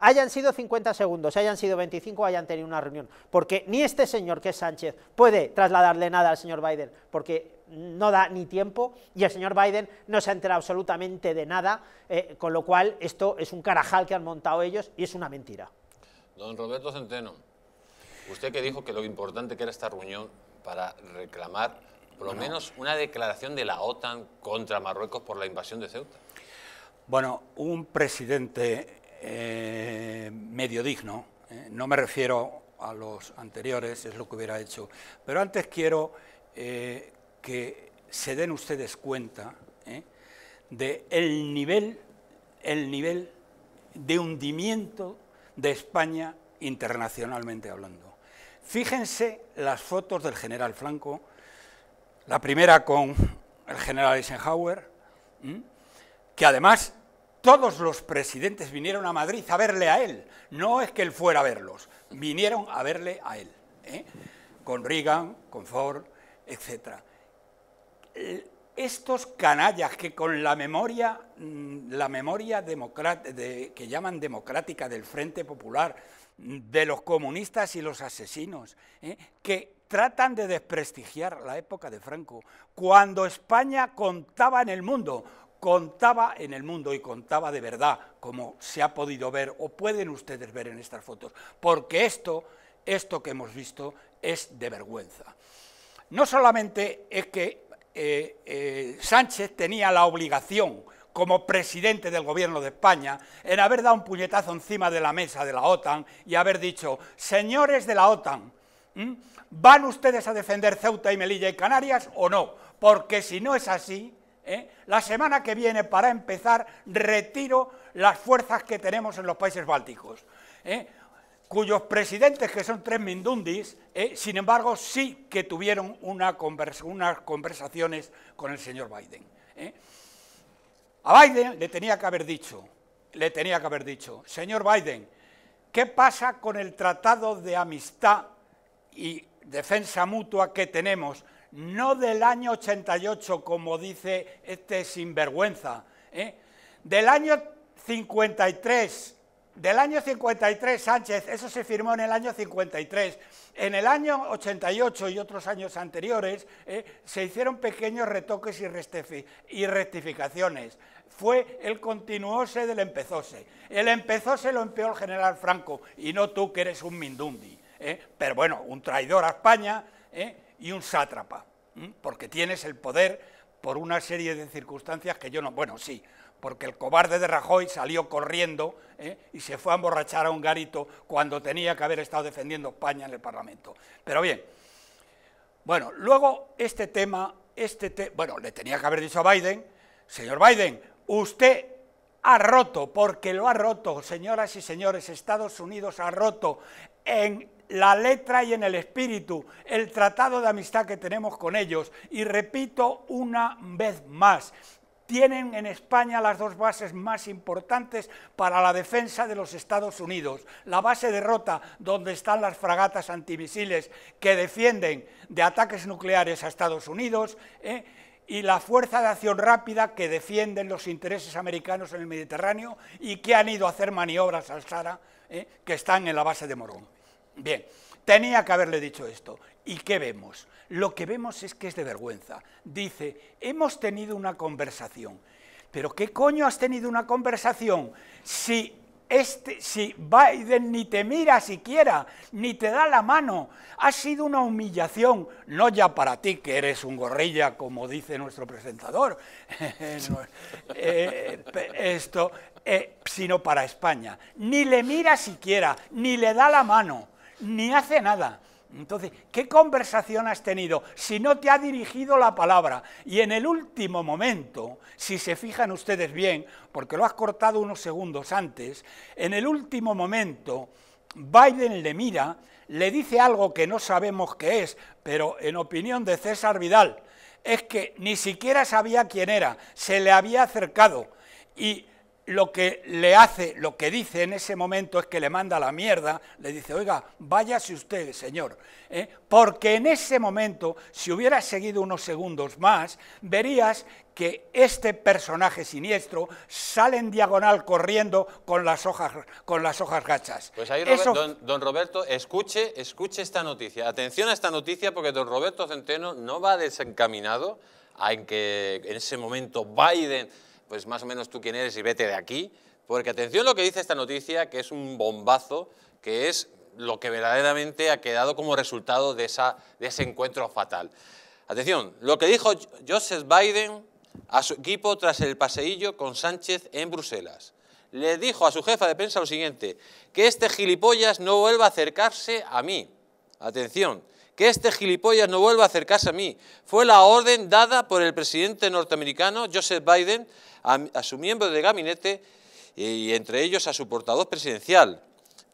hayan sido 50 segundos, hayan sido 25, hayan tenido una reunión, porque ni este señor que es Sánchez puede trasladarle nada al señor Biden, porque no da ni tiempo y el señor Biden no se ha enterado absolutamente de nada, eh, con lo cual esto es un carajal que han montado ellos y es una mentira. Don Roberto Centeno, usted que dijo que lo importante que era esta reunión para reclamar por lo menos una declaración de la OTAN contra Marruecos por la invasión de Ceuta. Bueno, un presidente eh, medio digno, eh, no me refiero a los anteriores, es lo que hubiera hecho, pero antes quiero que se den ustedes cuenta ¿eh? de el nivel, el nivel de hundimiento de España internacionalmente hablando. Fíjense las fotos del general Franco, la primera con el general Eisenhower, que además todos los presidentes vinieron a Madrid a verle a él, no es que él fuera a verlos, vinieron a verle a él, ¿eh? con Reagan, con Ford, etcétera. Eh, estos canallas que con la memoria, mm, la memoria que llaman democrática del Frente Popular, mm, de los comunistas y los asesinos, ¿eh? que tratan de desprestigiar la época de Franco, cuando España contaba en el mundo, contaba en el mundo y contaba de verdad, como se ha podido ver o pueden ustedes ver en estas fotos, porque esto, esto que hemos visto es de vergüenza. No solamente es que eh, eh, Sánchez tenía la obligación, como presidente del gobierno de España, en haber dado un puñetazo encima de la mesa de la OTAN y haber dicho, señores de la OTAN, ¿van ustedes a defender Ceuta y Melilla y Canarias o no? Porque si no es así, ¿eh? la semana que viene, para empezar, retiro las fuerzas que tenemos en los países bálticos cuyos presidentes, que son tres mindundis, eh, sin embargo, sí que tuvieron una unas conversaciones con el señor Biden. Eh. A Biden le tenía que haber dicho, le tenía que haber dicho, señor Biden, ¿qué pasa con el tratado de amistad y defensa mutua que tenemos? No del año 88, como dice este sinvergüenza, eh, del año 53, del año 53, Sánchez, eso se firmó en el año 53. En el año 88 y otros años anteriores eh, se hicieron pequeños retoques y, rectificaciones. Fue el continuose del empezose. El empezose lo empeó el general Franco y no tú que eres un mindundi. Eh. pero bueno, un traidor a España eh, y un sátrapa, porque tienes el poder por una serie de circunstancias que yo no... Bueno, sí, porque el cobarde de Rajoy salió corriendo ¿eh? y se fue a emborrachar a un garito cuando tenía que haber estado defendiendo España en el Parlamento. Pero bien, bueno, luego este tema, este bueno, le tenía que haber dicho a Biden, señor Biden, usted ha roto, porque lo ha roto, señoras y señores, Estados Unidos ha roto en la letra y en el espíritu, el tratado de amistad que tenemos con ellos. Y repito una vez más, tienen en España las dos bases más importantes para la defensa de los Estados Unidos. La base de Rota, donde están las fragatas antimisiles que defienden de ataques nucleares a Estados Unidos, ¿eh? y la Fuerza de Acción Rápida que defienden los intereses americanos en el Mediterráneo y que han ido a hacer maniobras al Sara, ¿eh? que están en la base de Morón. Bien. Tenía que haberle dicho esto. ¿Y qué vemos? Lo que vemos es que es de vergüenza. Dice, hemos tenido una conversación. ¿Pero qué coño has tenido una conversación si, este, si Biden ni te mira siquiera, ni te da la mano? Ha sido una humillación, no ya para ti que eres un gorrilla, como dice nuestro presentador, eh, eh, esto, eh, sino para España. Ni le mira siquiera, ni le da la mano ni hace nada. Entonces, ¿qué conversación has tenido si no te ha dirigido la palabra? Y en el último momento, si se fijan ustedes bien, porque lo has cortado unos segundos antes, en el último momento Biden le mira, le dice algo que no sabemos qué es, pero en opinión de César Vidal, es que ni siquiera sabía quién era, se le había acercado y lo que le hace, lo que dice en ese momento es que le manda la mierda, le dice, oiga, váyase usted, señor, ¿eh? porque en ese momento, si hubieras seguido unos segundos más, verías que este personaje siniestro sale en diagonal corriendo con las hojas, con las hojas gachas. Pues ahí, don, Roberto, escuche, escuche esta noticia. Atención a esta noticia porque don Roberto Centeno no va desencaminado a en que en ese momento Biden pues más o menos tú quién eres y vete de aquí, porque atención lo que dice esta noticia, que es un bombazo, que es lo que verdaderamente ha quedado como resultado de, de ese encuentro fatal. Atención, lo que dijo Joseph Biden a su equipo tras el paseillo con Sánchez en Bruselas. Le dijo a su jefa de prensa lo siguiente, que este gilipollas no vuelva a acercarse a mí. Atención, que este gilipollas no vuelva a acercarse a mí. Fue la orden dada por el presidente norteamericano Joseph Biden a, su miembro de gabinete y, entre ellos a su portavoz presidencial,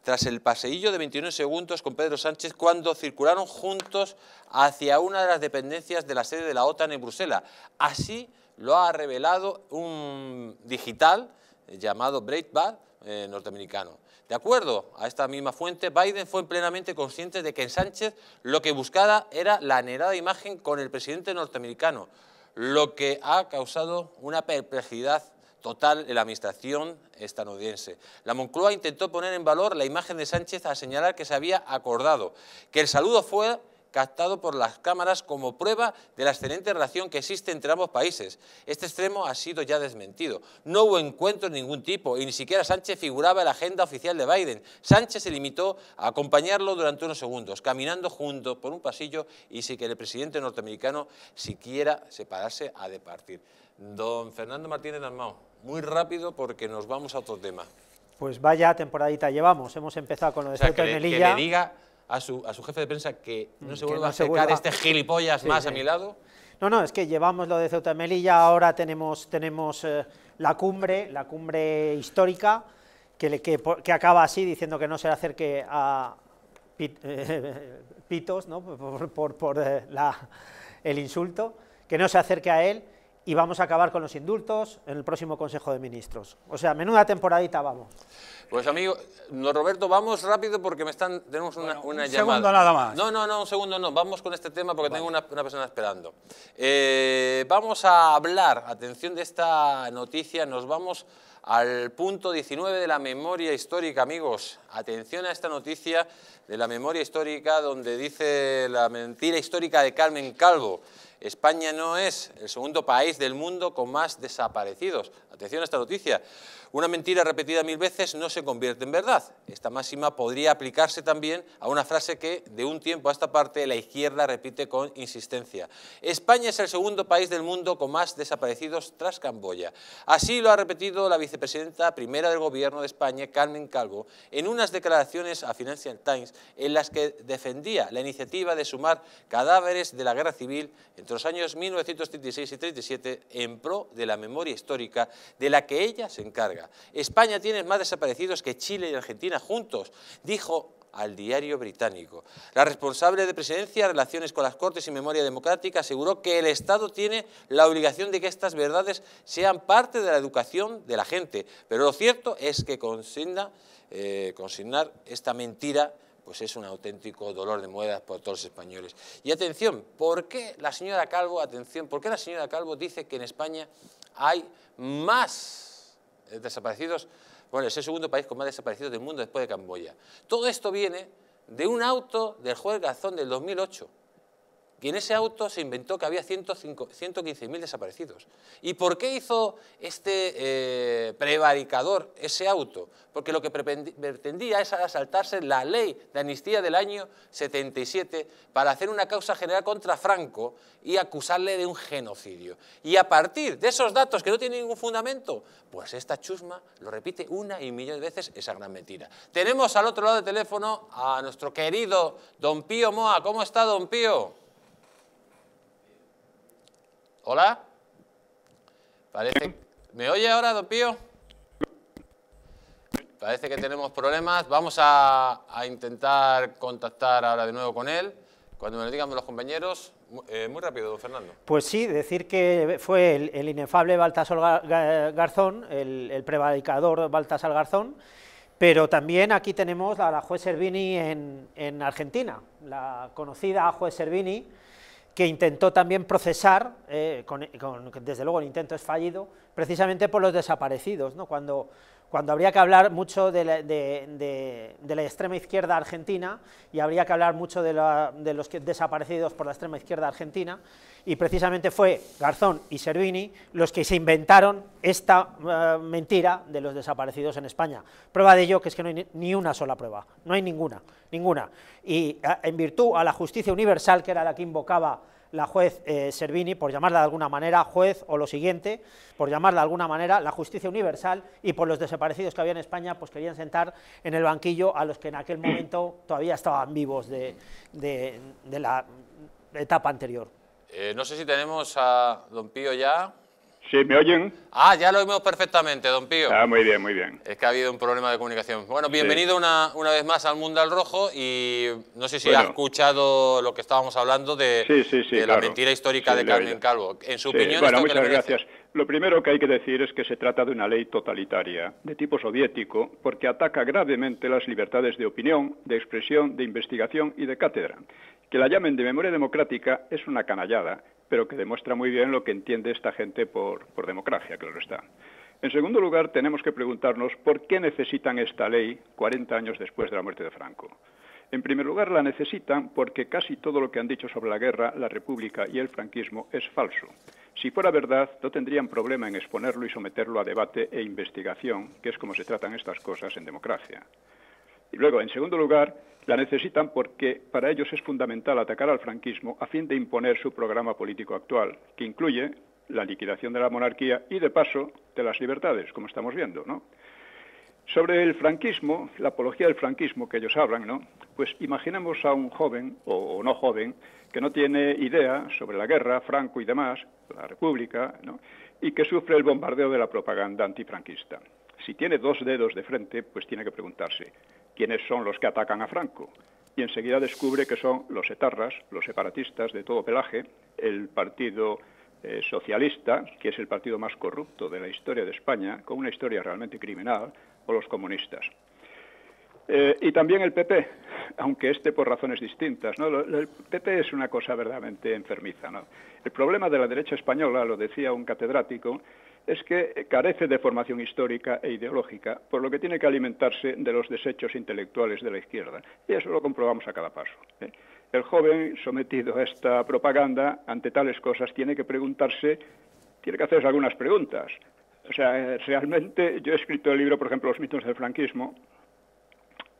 tras el paseillo de 21 segundos con Pedro Sánchez cuando circularon juntos hacia una de las dependencias de la sede de la OTAN en Bruselas. Así lo ha revelado un digital llamado Breitbart eh, norteamericano. De acuerdo a esta misma fuente, Biden fue plenamente consciente de que en Sánchez lo que buscaba era la anhelada imagen con el presidente norteamericano, lo que ha causado una perplejidad total en la administración estadounidense. La Moncloa intentó poner en valor la imagen de Sánchez al señalar que se había acordado que el saludo fue captado por las cámaras como prueba de la excelente relación que existe entre ambos países. Este extremo ha sido ya desmentido. No hubo encuentro de ningún tipo y ni siquiera Sánchez figuraba en la agenda oficial de Biden. Sánchez se limitó a acompañarlo durante unos segundos, caminando juntos por un pasillo y sin que el presidente norteamericano siquiera se parase a departir. Don Fernando Martínez Armao, muy rápido porque nos vamos a otro tema. Pues vaya temporadita llevamos. Hemos empezado con lo de o Melilla a su, jefe de prensa que no mm, se vuelva a acercar este gilipollas más a mi lado? No, no, es que llevamos lo de Ceuta y Melilla, ahora tenemos, tenemos eh, la cumbre, la cumbre histórica, que, que, acaba así diciendo que no se acerque a eh, Pitos, ¿no? por, eh, el insulto, que no se acerque a él y vamos a acabar con los indultos en el próximo Consejo de Ministros. O sea, menuda temporadita vamos. Pues amigo, no, Roberto, vamos rápido porque me están, tenemos una, llamada. un segundo nada más. No, no, no, un segundo no. Vamos con este tema porque tengo una, persona esperando. Eh, vamos a hablar, atención de esta noticia, nos vamos al punto 19 de la memoria histórica, amigos. Atención a esta noticia de la memoria histórica donde dice la mentira histórica de Carmen Calvo. España no es el segundo país del mundo con más desaparecidos. Atención a esta noticia. Una mentira repetida mil veces no se convierte en verdad. Esta máxima podría aplicarse también a una frase que de un tiempo a esta parte la izquierda repite con insistencia. España es el segundo país del mundo con más desaparecidos tras Camboya. Así lo ha repetido la vicepresidenta primera del gobierno de España, Carmen Calvo, en unas declaraciones a Financial Times en las que defendía la iniciativa de sumar cadáveres de la guerra civil entre los años 1936 y 37 en pro de la memoria histórica de la que ella se encarga. España tiene más desaparecidos que Chile y Argentina juntos, dijo al diario británico. La responsable de Presidencia, Relaciones con las Cortes y Memoria Democrática aseguró que el Estado tiene la obligación de que estas verdades sean parte de la educación de la gente, pero lo cierto es que eh, consignar esta mentira pues es un auténtico dolor de muelas por todos los españoles. Y atención, ¿por qué la señora Calvo, atención, por qué la señora Calvo dice que en España hay más eh, desaparecidos, bueno, es el segundo país con más desaparecidos del mundo después de Camboya. Todo esto viene de un auto del juez Gazón del 2008, y en ese auto se inventó que había 115.000 desaparecidos. ¿Y por qué hizo este eh, prevaricador ese auto? Porque lo que pretendía es asaltarse la ley de amnistía del año 77 para hacer una causa general contra Franco y acusarle de un genocidio. Y a partir de esos datos que no tienen ningún fundamento, pues esta chusma lo repite una y millón de veces esa gran mentira. Tenemos al otro lado del teléfono a nuestro querido don Pío Moa. ¿Cómo está don Pío? Hola. ¿Me oye ahora, don Pío? Parece que tenemos problemas. Vamos a, intentar contactar ahora de nuevo con él. Cuando me lo digan los compañeros, eh, muy rápido, don Fernando. Pues sí, decir que fue el, inefable Baltasar Garzón, el, el, prevaricador Baltasar Garzón, pero también aquí tenemos a la juez Servini en Argentina, la conocida juez Servini, que intentó también procesar, eh, desde luego el intento es fallido, precisamente por los desaparecidos. ¿no? Cuando cuando habría que hablar mucho de la, extrema izquierda argentina y habría que hablar mucho de, los desaparecidos por la extrema izquierda argentina, y precisamente fue Garzón y Servini los que se inventaron esta eh, mentira de los desaparecidos en España. Prueba de ello que es que no hay ni, una sola prueba, no hay ninguna, ninguna. Y eh, en virtud a la justicia universal, que era la que invocaba la juez eh, Servini, por llamarla de alguna manera, juez o lo siguiente, por llamarla de alguna manera, la justicia universal y por los desaparecidos que había en España, pues querían sentar en el banquillo a los que en aquel momento todavía estaban vivos de, la etapa anterior. Eh, no sé si tenemos a don Pío ya. Sí, ¿me oyen? Ah, ya lo oímos perfectamente, don Pío. Ah, muy bien, muy bien. Es que ha habido un problema de comunicación. Bueno, bienvenido una, vez más al Mundo al Rojo y no sé si ha escuchado lo que estábamos hablando de, la mentira histórica de Carmen Calvo. En su opinión... Bueno, muchas gracias. Lo primero que hay que decir es que se trata de una ley totalitaria, de tipo soviético, porque ataca gravemente las libertades de opinión, de expresión, de investigación y de cátedra. Que la llamen de memoria democrática es una canallada, pero que demuestra muy bien lo que entiende esta gente por, democracia, claro está. En segundo lugar, tenemos que preguntarnos por qué necesitan esta ley 40 años después de la muerte de Franco. En primer lugar, la necesitan porque casi todo lo que han dicho sobre la guerra, la república y el franquismo es falso. Si fuera verdad, no tendrían problema en exponerlo y someterlo a debate e investigación, que es como se tratan estas cosas en democracia. Y luego, en segundo lugar, la necesitan porque para ellos es fundamental atacar al franquismo a fin de imponer su programa político actual, que incluye la liquidación de la monarquía y, de paso, de las libertades, como estamos viendo, Sobre el franquismo, la apología del franquismo que ellos hablan, Pues imaginemos a un joven o no joven que no tiene idea sobre la guerra, Franco y demás, la República, y que sufre el bombardeo de la propaganda antifranquista. Si tiene dos dedos de frente, pues tiene que preguntarse, quiénes son los que atacan a Franco. Y enseguida descubre que son los etarras, los separatistas de todo pelaje, el partido eh, socialista, que es el partido más corrupto de la historia de España, con una historia realmente criminal, o los comunistas. Eh, y también el PP, aunque este por razones distintas. El PP es una cosa verdaderamente enfermiza. El problema de la derecha española, lo decía un catedrático, es que carece de formación histórica e ideológica, por lo que tiene que alimentarse de los desechos intelectuales de la izquierda. Y eso lo comprobamos a cada paso. ¿eh? El joven sometido a esta propaganda, ante tales cosas, tiene que preguntarse, tiene que hacerse algunas preguntas. O sea, eh, realmente yo he escrito el libro, por ejemplo, Los mitos del franquismo,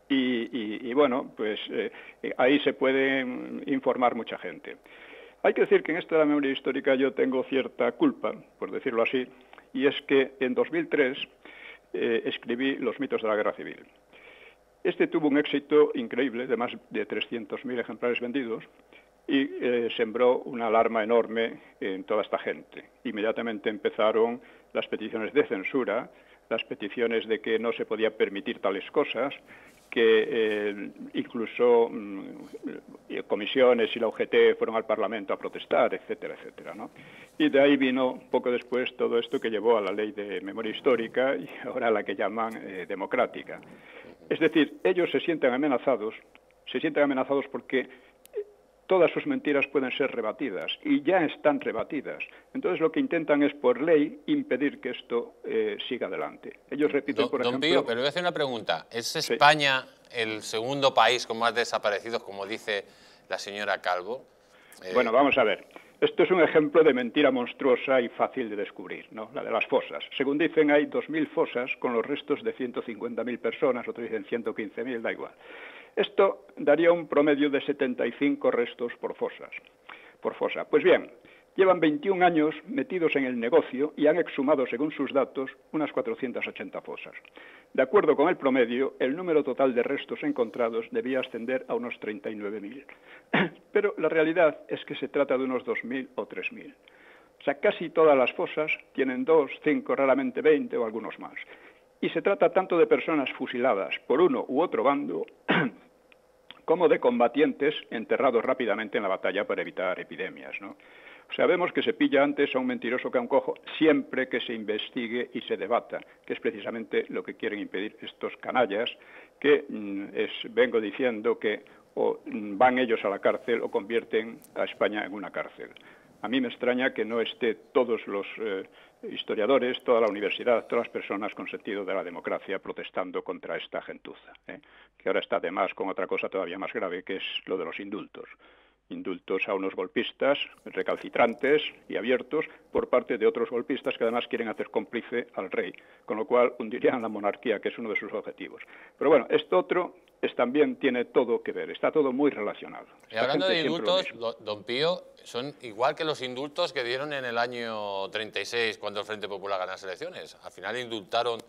y, bueno, pues eh, ahí se puede mm, informar mucha gente. Hay que decir que en esta memoria histórica yo tengo cierta culpa, por decirlo así, y es que en 2003 eh, escribí Los mitos de la guerra civil. Este tuvo un éxito increíble, de más de 300.000 ejemplares vendidos, y eh, sembró una alarma enorme en toda esta gente. Inmediatamente empezaron las peticiones de censura, las peticiones de que no se podía permitir tales cosas, que eh, incluso mm, comisiones y la UGT fueron al Parlamento a protestar, etcétera, etcétera. ¿no? Y de ahí vino poco después todo esto que llevó a la ley de memoria histórica y ahora la que llaman eh, democrática. Es decir, ellos se sienten amenazados, se sienten amenazados porque todas sus mentiras pueden ser rebatidas y ya están rebatidas. Entonces lo que intentan es por ley impedir que esto eh, siga adelante. Ellos repiten, por ejemplo... Don Pío, pero voy a hacer una pregunta. ¿Es España el segundo país con más desaparecidos, como dice la señora Calvo? Eh, bueno, vamos a ver. Esto es un ejemplo de mentira monstruosa y fácil de descubrir, ¿no? la de las fosas. Según dicen, hay 2.000 fosas con los restos de 150.000 personas, otros dicen 115.000, da igual. Esto daría un promedio de 75 restos por, por fosa. Pues bien, llevan 21 años metidos en el negocio y han exhumado, según sus datos, unas 480 fosas. De acuerdo con el promedio, el número total de restos encontrados debía ascender a unos 39.000. Pero la realidad es que se trata de unos 2.000 o 3.000. O sea, casi todas las fosas tienen dos, cinco, raramente 20 o algunos más. Y se trata tanto de personas fusiladas por uno u otro bando como de combatientes enterrados rápidamente en la batalla para evitar epidemias. Sabemos que se pilla antes a un mentiroso que a un cojo siempre que se investigue y se debata, que es precisamente lo que quieren impedir estos canallas, que mm, vengo diciendo que o mm, van ellos a la cárcel o convierten a España en una cárcel. A mí me extraña que no esté todos los eh, historiadores, toda la universidad, todas las personas con sentido de la democracia protestando contra esta gentuza, ¿eh? que ahora está además con otra cosa todavía más grave, que es lo de los indultos. Indultos a unos golpistas recalcitrantes y abiertos por parte de otros golpistas que además quieren hacer cómplice al rey, con lo cual hundirían la monarquía, que es uno de sus objetivos. Pero bueno, esto otro también tiene todo que ver, está todo muy relacionado. hablando de indultos, don Pío, son igual que los indultos que dieron en el año 36 cuando el Frente Popular ganó las elecciones. Al final indultaron,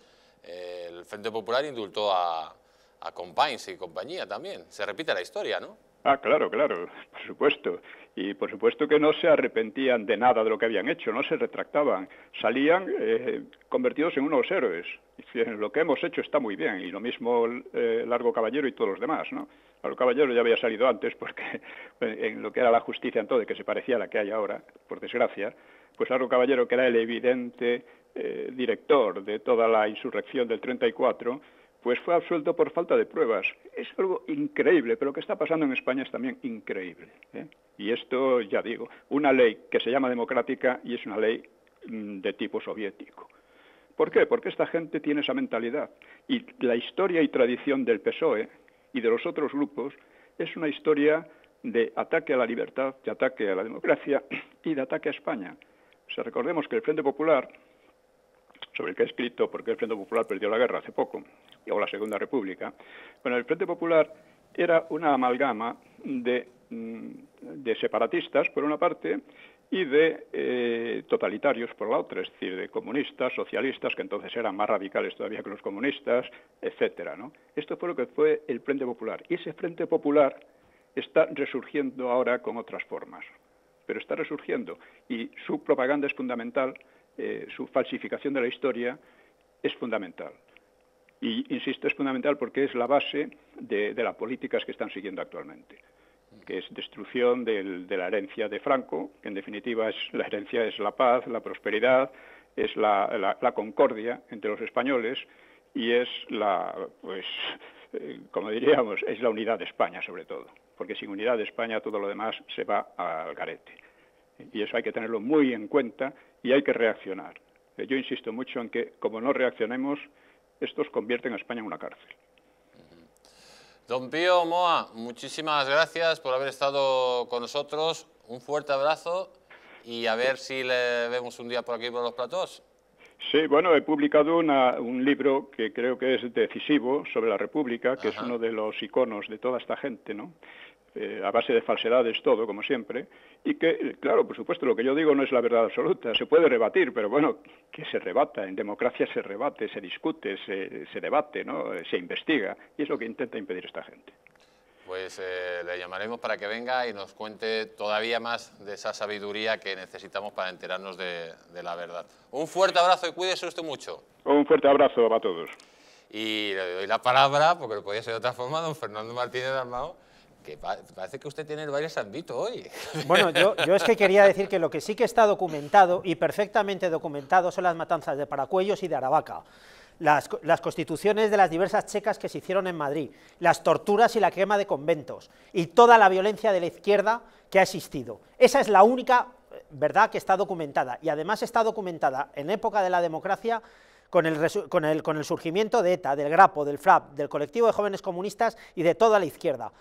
eh, el Frente Popular indultó a, a y compañía también. Se repite la historia, ¿no? Ah, claro, claro, por supuesto. Y por supuesto que no se arrepentían de nada de lo que habían hecho, no se retractaban, salían eh, convertidos en unos héroes. lo que hemos hecho está muy bien, y lo mismo eh, Largo Caballero y todos los demás, ¿no? Largo Caballero ya había salido antes porque en lo que era la justicia entonces, que se parecía a la que hay ahora, por desgracia, pues Largo Caballero, que era el evidente eh, director de toda la insurrección del 34, pues fue absuelto por falta de pruebas. Es algo increíble, pero lo que está pasando en España es también increíble. ¿eh? Y esto, ya digo, una ley que se llama democrática y es una ley mm, de tipo soviético. ¿Por qué? Porque esta gente tiene esa mentalidad. Y la historia y tradición del PSOE y de los otros grupos es una historia de ataque a la libertad, de ataque a la democracia y de ataque a España. recordemos que el Frente Popular sobre el que he escrito, porque el Frente Popular perdió la guerra hace poco, o la Segunda República. Bueno, el Frente Popular era una amalgama de, mm, separatistas, por una parte, y de eh, totalitarios por la otra, es decir, de comunistas, socialistas, que entonces eran más radicales todavía que los comunistas, etcétera. ¿no? Esto fue lo que fue el Frente Popular. Y ese Frente Popular está resurgiendo ahora con otras formas, pero está resurgiendo y su propaganda es fundamental eh, su falsificación de la historia es fundamental. Y, insisto, es fundamental porque es la base de, las políticas que están siguiendo actualmente, que es destrucción de la herencia de Franco, que en definitiva es, la herencia es la paz, la prosperidad, es la, concordia entre los españoles y es la, pues, eh, como diríamos, es la unidad de España sobre todo, porque sin unidad de España todo lo demás se va al garete y eso hay que tenerlo muy en cuenta y hay que reaccionar. Eh, yo insisto mucho en que como no reaccionemos, estos convierten a España en una cárcel. Don Pío Moa, muchísimas gracias por haber estado con nosotros. Un fuerte abrazo y a ver si le vemos un día por aquí por los platos. Sí, bueno, he publicado un libro que creo que es decisivo sobre la República, que es uno de los iconos de toda esta gente, ¿no? Eh, a base de falsedades todo, como siempre, y que, claro, por supuesto, lo que yo digo no es la verdad absoluta, se puede rebatir, pero bueno, que se rebata, en democracia se rebate, se discute, se, debate, ¿no? se investiga, y es lo que intenta impedir esta gente. Pues eh, le llamaremos para que venga y nos cuente todavía más de esa sabiduría que necesitamos para enterarnos de, la verdad. Un fuerte abrazo y cuídese usted mucho. Un fuerte abrazo a todos. Y le doy la palabra, porque lo podía ser de otra forma, don Fernando Martínez Armado, que parece que usted tiene el baile hoy. Bueno, yo, es que quería decir que lo que sí que está documentado y perfectamente documentado son las matanzas de Paracuellos y de Aravaca. Las, constituciones de las diversas checas que se hicieron en Madrid, las torturas y la quema de conventos, y toda la violencia de la izquierda que ha existido. Esa es la única eh, verdad que está documentada, y además está documentada en época de la democracia con el, con el, con el surgimiento de ETA, del GRAPO, del FRAP, del colectivo de jóvenes comunistas y de toda la izquierda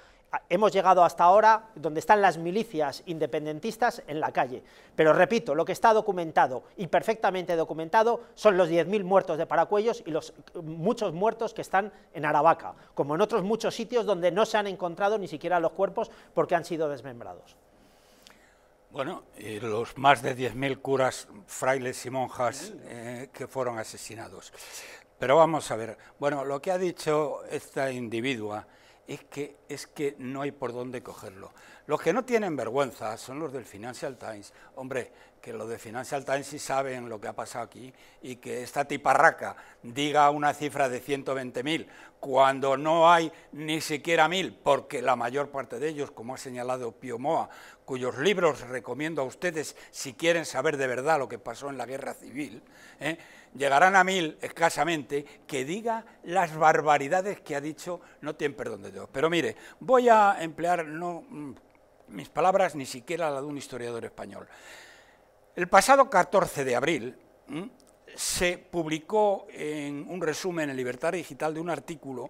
hemos llegado hasta ahora donde están las milicias independentistas en la calle. Pero repito, lo que está documentado y perfectamente documentado son los 10.000 muertos de Paracuellos y los muchos muertos que están en Aravaca, como en otros muchos sitios donde no se han encontrado ni siquiera los cuerpos porque han sido desmembrados. Bueno, y los más de 10.000 curas, frailes y monjas eh, que fueron asesinados. Pero vamos a ver, bueno, lo que ha dicho esta individua es que, es que no hay por dónde cogerlo. Los que no tienen vergüenza son los del Financial Times. Hombre, que los de Financial Times sí saben lo que ha pasado aquí y que esta tiparraca diga una cifra de 120.000 cuando no hay ni siquiera 1.000, porque la mayor parte de ellos, como ha señalado Pio Moa, cuyos libros recomiendo a ustedes si quieren saber de verdad lo que pasó en la guerra civil, ¿eh? llegarán a mil escasamente, que diga las barbaridades que ha dicho, no tienen perdón de Dios. Pero mire, voy a emplear no, mm, mis palabras ni siquiera la de un historiador español. El pasado 14 de abril mm, se publicó en un resumen en Libertad Digital de un artículo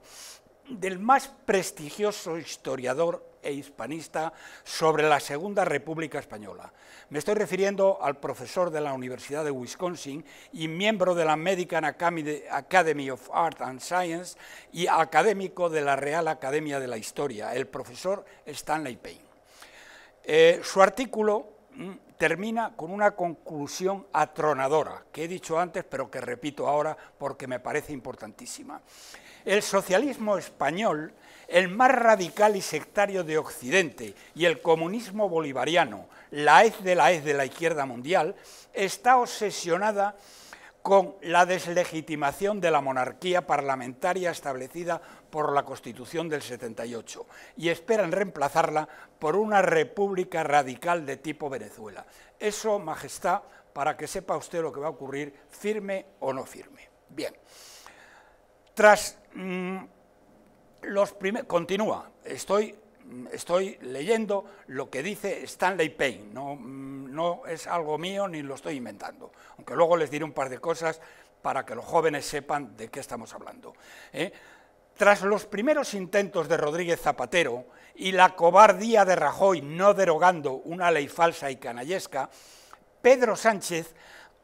del más prestigioso historiador e hispanista sobre la Segunda República Española. Me estoy refiriendo al profesor de la Universidad de Wisconsin y miembro de la American Academy of Art and Science y académico de la Real Academia de la Historia, el profesor Stanley Payne. Eh, su artículo mm, termina con una conclusión atronadora, que he dicho antes, pero que repito ahora porque me parece importantísima. El socialismo español el más radical y sectario de Occidente y el comunismo bolivariano, la hez de la hez de la izquierda mundial, está obsesionada con la deslegitimación de la monarquía parlamentaria establecida por la Constitución del 78 y esperan reemplazarla por una república radical de tipo Venezuela. Eso, Majestad, para que sepa usted lo que va a ocurrir, firme o no firme. Bien, tras mm, Continúa, estoy, estoy leyendo lo que dice Stanley Payne, no, no es algo mío ni lo estoy inventando, aunque luego les diré un par de cosas para que los jóvenes sepan de qué estamos hablando. ¿eh? Tras los primeros intentos de Rodríguez Zapatero y la cobardía de Rajoy no derogando una ley falsa y canallesca, Pedro Sánchez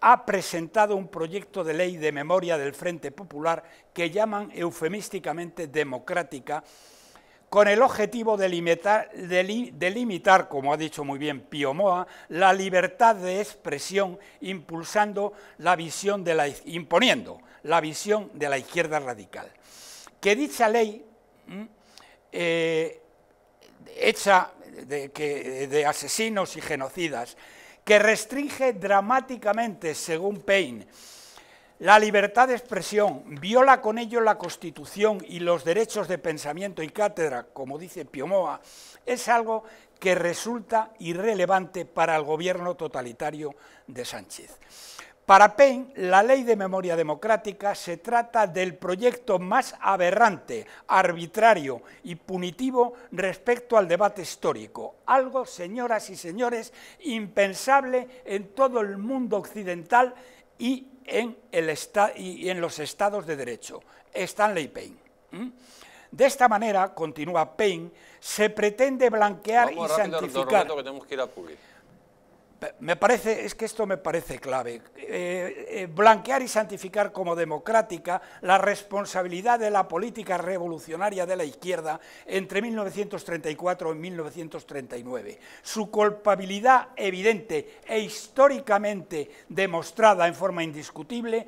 ha presentado un proyecto de ley de memoria del Frente Popular que llaman eufemísticamente democrática, con el objetivo de limitar, como ha dicho muy bien Pío Moa, la libertad de expresión, impulsando la visión de la, imponiendo la visión de la izquierda radical. Que dicha ley, eh, hecha de asesinos y genocidas, que restringe dramáticamente, según Payne, la libertad de expresión, viola con ello la Constitución y los derechos de pensamiento y cátedra, como dice Piomoa, es algo que resulta irrelevante para el gobierno totalitario de Sánchez. Para Paine, la ley de memoria democrática se trata del proyecto más aberrante, arbitrario y punitivo respecto al debate histórico. Algo, señoras y señores, impensable en todo el mundo occidental y en, el y en los estados de derecho. Stanley Paine. De esta manera, continúa Paine, se pretende blanquear y santificar... que tenemos me parece, es que esto me parece clave, eh, eh, blanquear y santificar como democrática la responsabilidad de la política revolucionaria de la izquierda entre 1934 y 1939. Su culpabilidad evidente e históricamente demostrada en forma indiscutible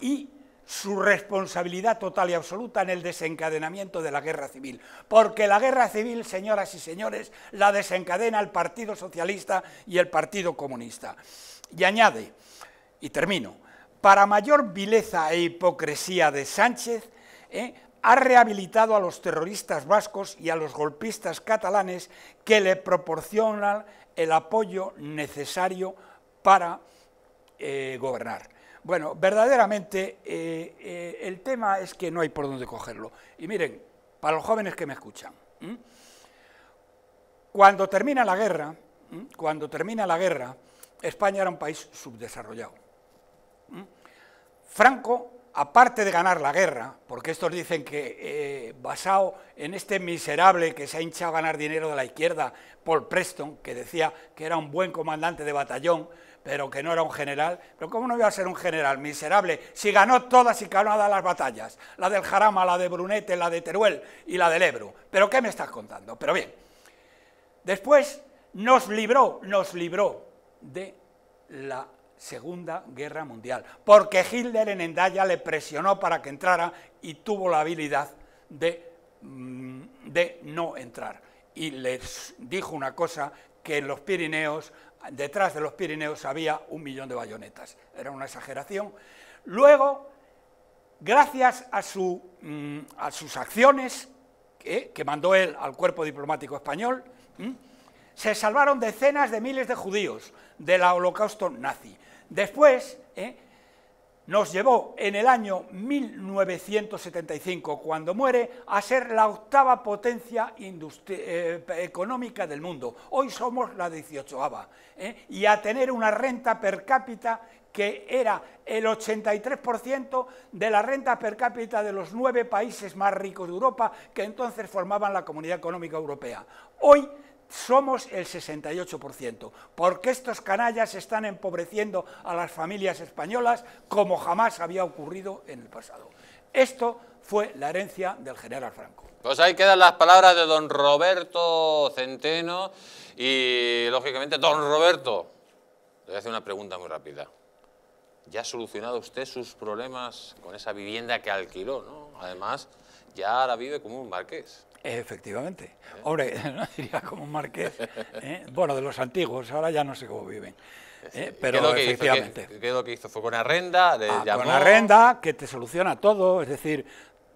y su responsabilidad total y absoluta en el desencadenamiento de la guerra civil. Porque la guerra civil, señoras y señores, la desencadena el Partido Socialista y el Partido Comunista. Y añade, y termino, para mayor vileza e hipocresía de Sánchez, ¿eh? ha rehabilitado a los terroristas vascos y a los golpistas catalanes que le proporcionan el apoyo necesario para eh, gobernar. Bueno, verdaderamente eh, eh, el tema es que no hay por dónde cogerlo. Y miren, para los jóvenes que me escuchan, cuando termina la guerra, cuando termina la guerra, España era un país subdesarrollado. Franco, aparte de ganar la guerra, porque estos dicen que eh, basado en este miserable que se ha hinchado a ganar dinero de la izquierda, Paul Preston, que decía que era un buen comandante de batallón, pero que no era un general. Pero ¿cómo no iba a ser un general miserable si ganó todas y cada las batallas? La del Jarama, la de Brunete, la de Teruel y la del Ebro. ¿Pero qué me estás contando? Pero bien, después nos libró, nos libró de la Segunda Guerra Mundial, porque Hitler en Endaya le presionó para que entrara y tuvo la habilidad de, mm, de no entrar. Y les dijo una cosa que en los Pirineos detrás de los Pirineos había un millón de bayonetas. Era una exageración. Luego, gracias a, mm, sus acciones que, mandó él al cuerpo diplomático español, mm, se salvaron decenas de miles de judíos del holocausto nazi. Después, eh, nos llevó en el año 1975, cuando muere, a ser la octava potencia eh, económica del mundo. Hoy somos la 18 ¿eh? Y a tener una renta per cápita que era el 83% de la renta per cápita de los nueve países más ricos de Europa que entonces formaban la Comunidad Económica Europea. Hoy somos el 68%, porque estos canallas están empobreciendo a las familias españolas como jamás había ocurrido en el pasado. Esto fue la herencia del general Franco. Pues ahí quedan las palabras de don Roberto Centeno y, lógicamente, don Roberto, le voy a hacer una pregunta muy rápida. ¿Ya ha solucionado usted sus problemas con esa vivienda que alquiló, Además, ya la vive como un marqués. Efectivamente. Hombre, ¿no? diría como Marqués, ¿eh? bueno, de los antiguos, ahora ya no sé cómo viven. Pero efectivamente. que hizo? ¿Fue con Arrenda? Le ah, Con Arrenda, que te soluciona todo, es decir,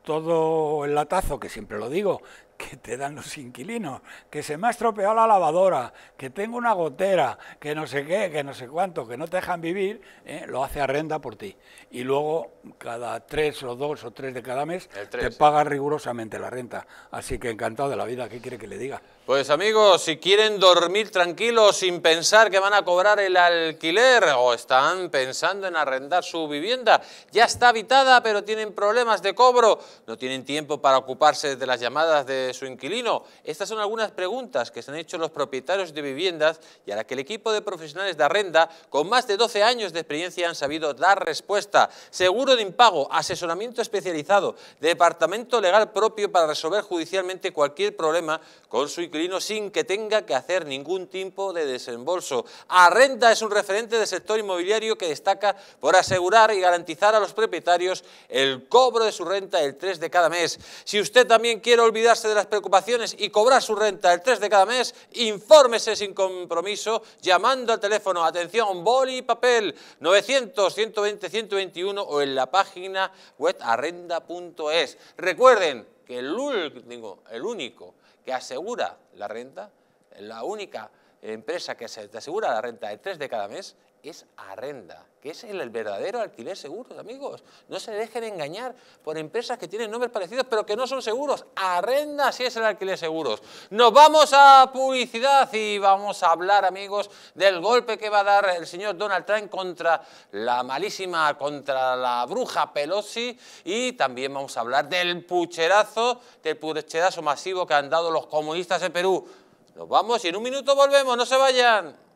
todo el latazo, que siempre lo digo, que te dan los inquilinos, que se me ha estropeado la lavadora, que tengo una gotera, que no sé qué, que no sé cuánto, que no te dejan vivir, ¿eh? lo hace renta por ti. Y luego, cada tres o dos o tres de cada mes, te paga rigurosamente la renta. Así que encantado de la vida, ¿qué quiere que le diga? Pues amigos, si quieren dormir tranquilos sin pensar que van a cobrar el alquiler o están pensando en arrendar su vivienda, ya está habitada pero tienen problemas de cobro, no tienen tiempo para ocuparse de las llamadas de su inquilino. Estas son algunas preguntas que se han hecho los propietarios de viviendas y a las que el equipo de profesionales de arrenda con más de 12 años de experiencia han sabido dar respuesta. Seguro de impago, asesoramiento especializado, departamento legal propio para resolver judicialmente cualquier problema con su inquilino sin que tenga que hacer ningún tipo de desembolso. Arrenda es un referente del sector inmobiliario que destaca por asegurar y garantizar a los propietarios el cobro de su renta el 3 de cada mes. Si usted también quiere olvidarse de las preocupaciones y cobrar su renta el 3 de cada mes, infórmese sin compromiso llamando al teléfono, atención, boli y papel, 900 120 121 o en la página web arrenda.es. Recuerden que el único asegura la renta, la única empresa que se te asegura la renta de tres de cada mes es arrenda, que es el, verdadero alquiler seguro, amigos. No se dejen engañar por empresas que tienen nombres parecidos, pero que no son seguros. Arrenda sí es el alquiler seguro. Nos vamos a publicidad y vamos a hablar, amigos, del golpe que va a dar el señor Donald Trump contra la malísima, contra la bruja Pelosi. Y también vamos a hablar del pucherazo, del pucherazo masivo que han dado los comunistas en Perú. Nos vamos y en un minuto volvemos, no se vayan.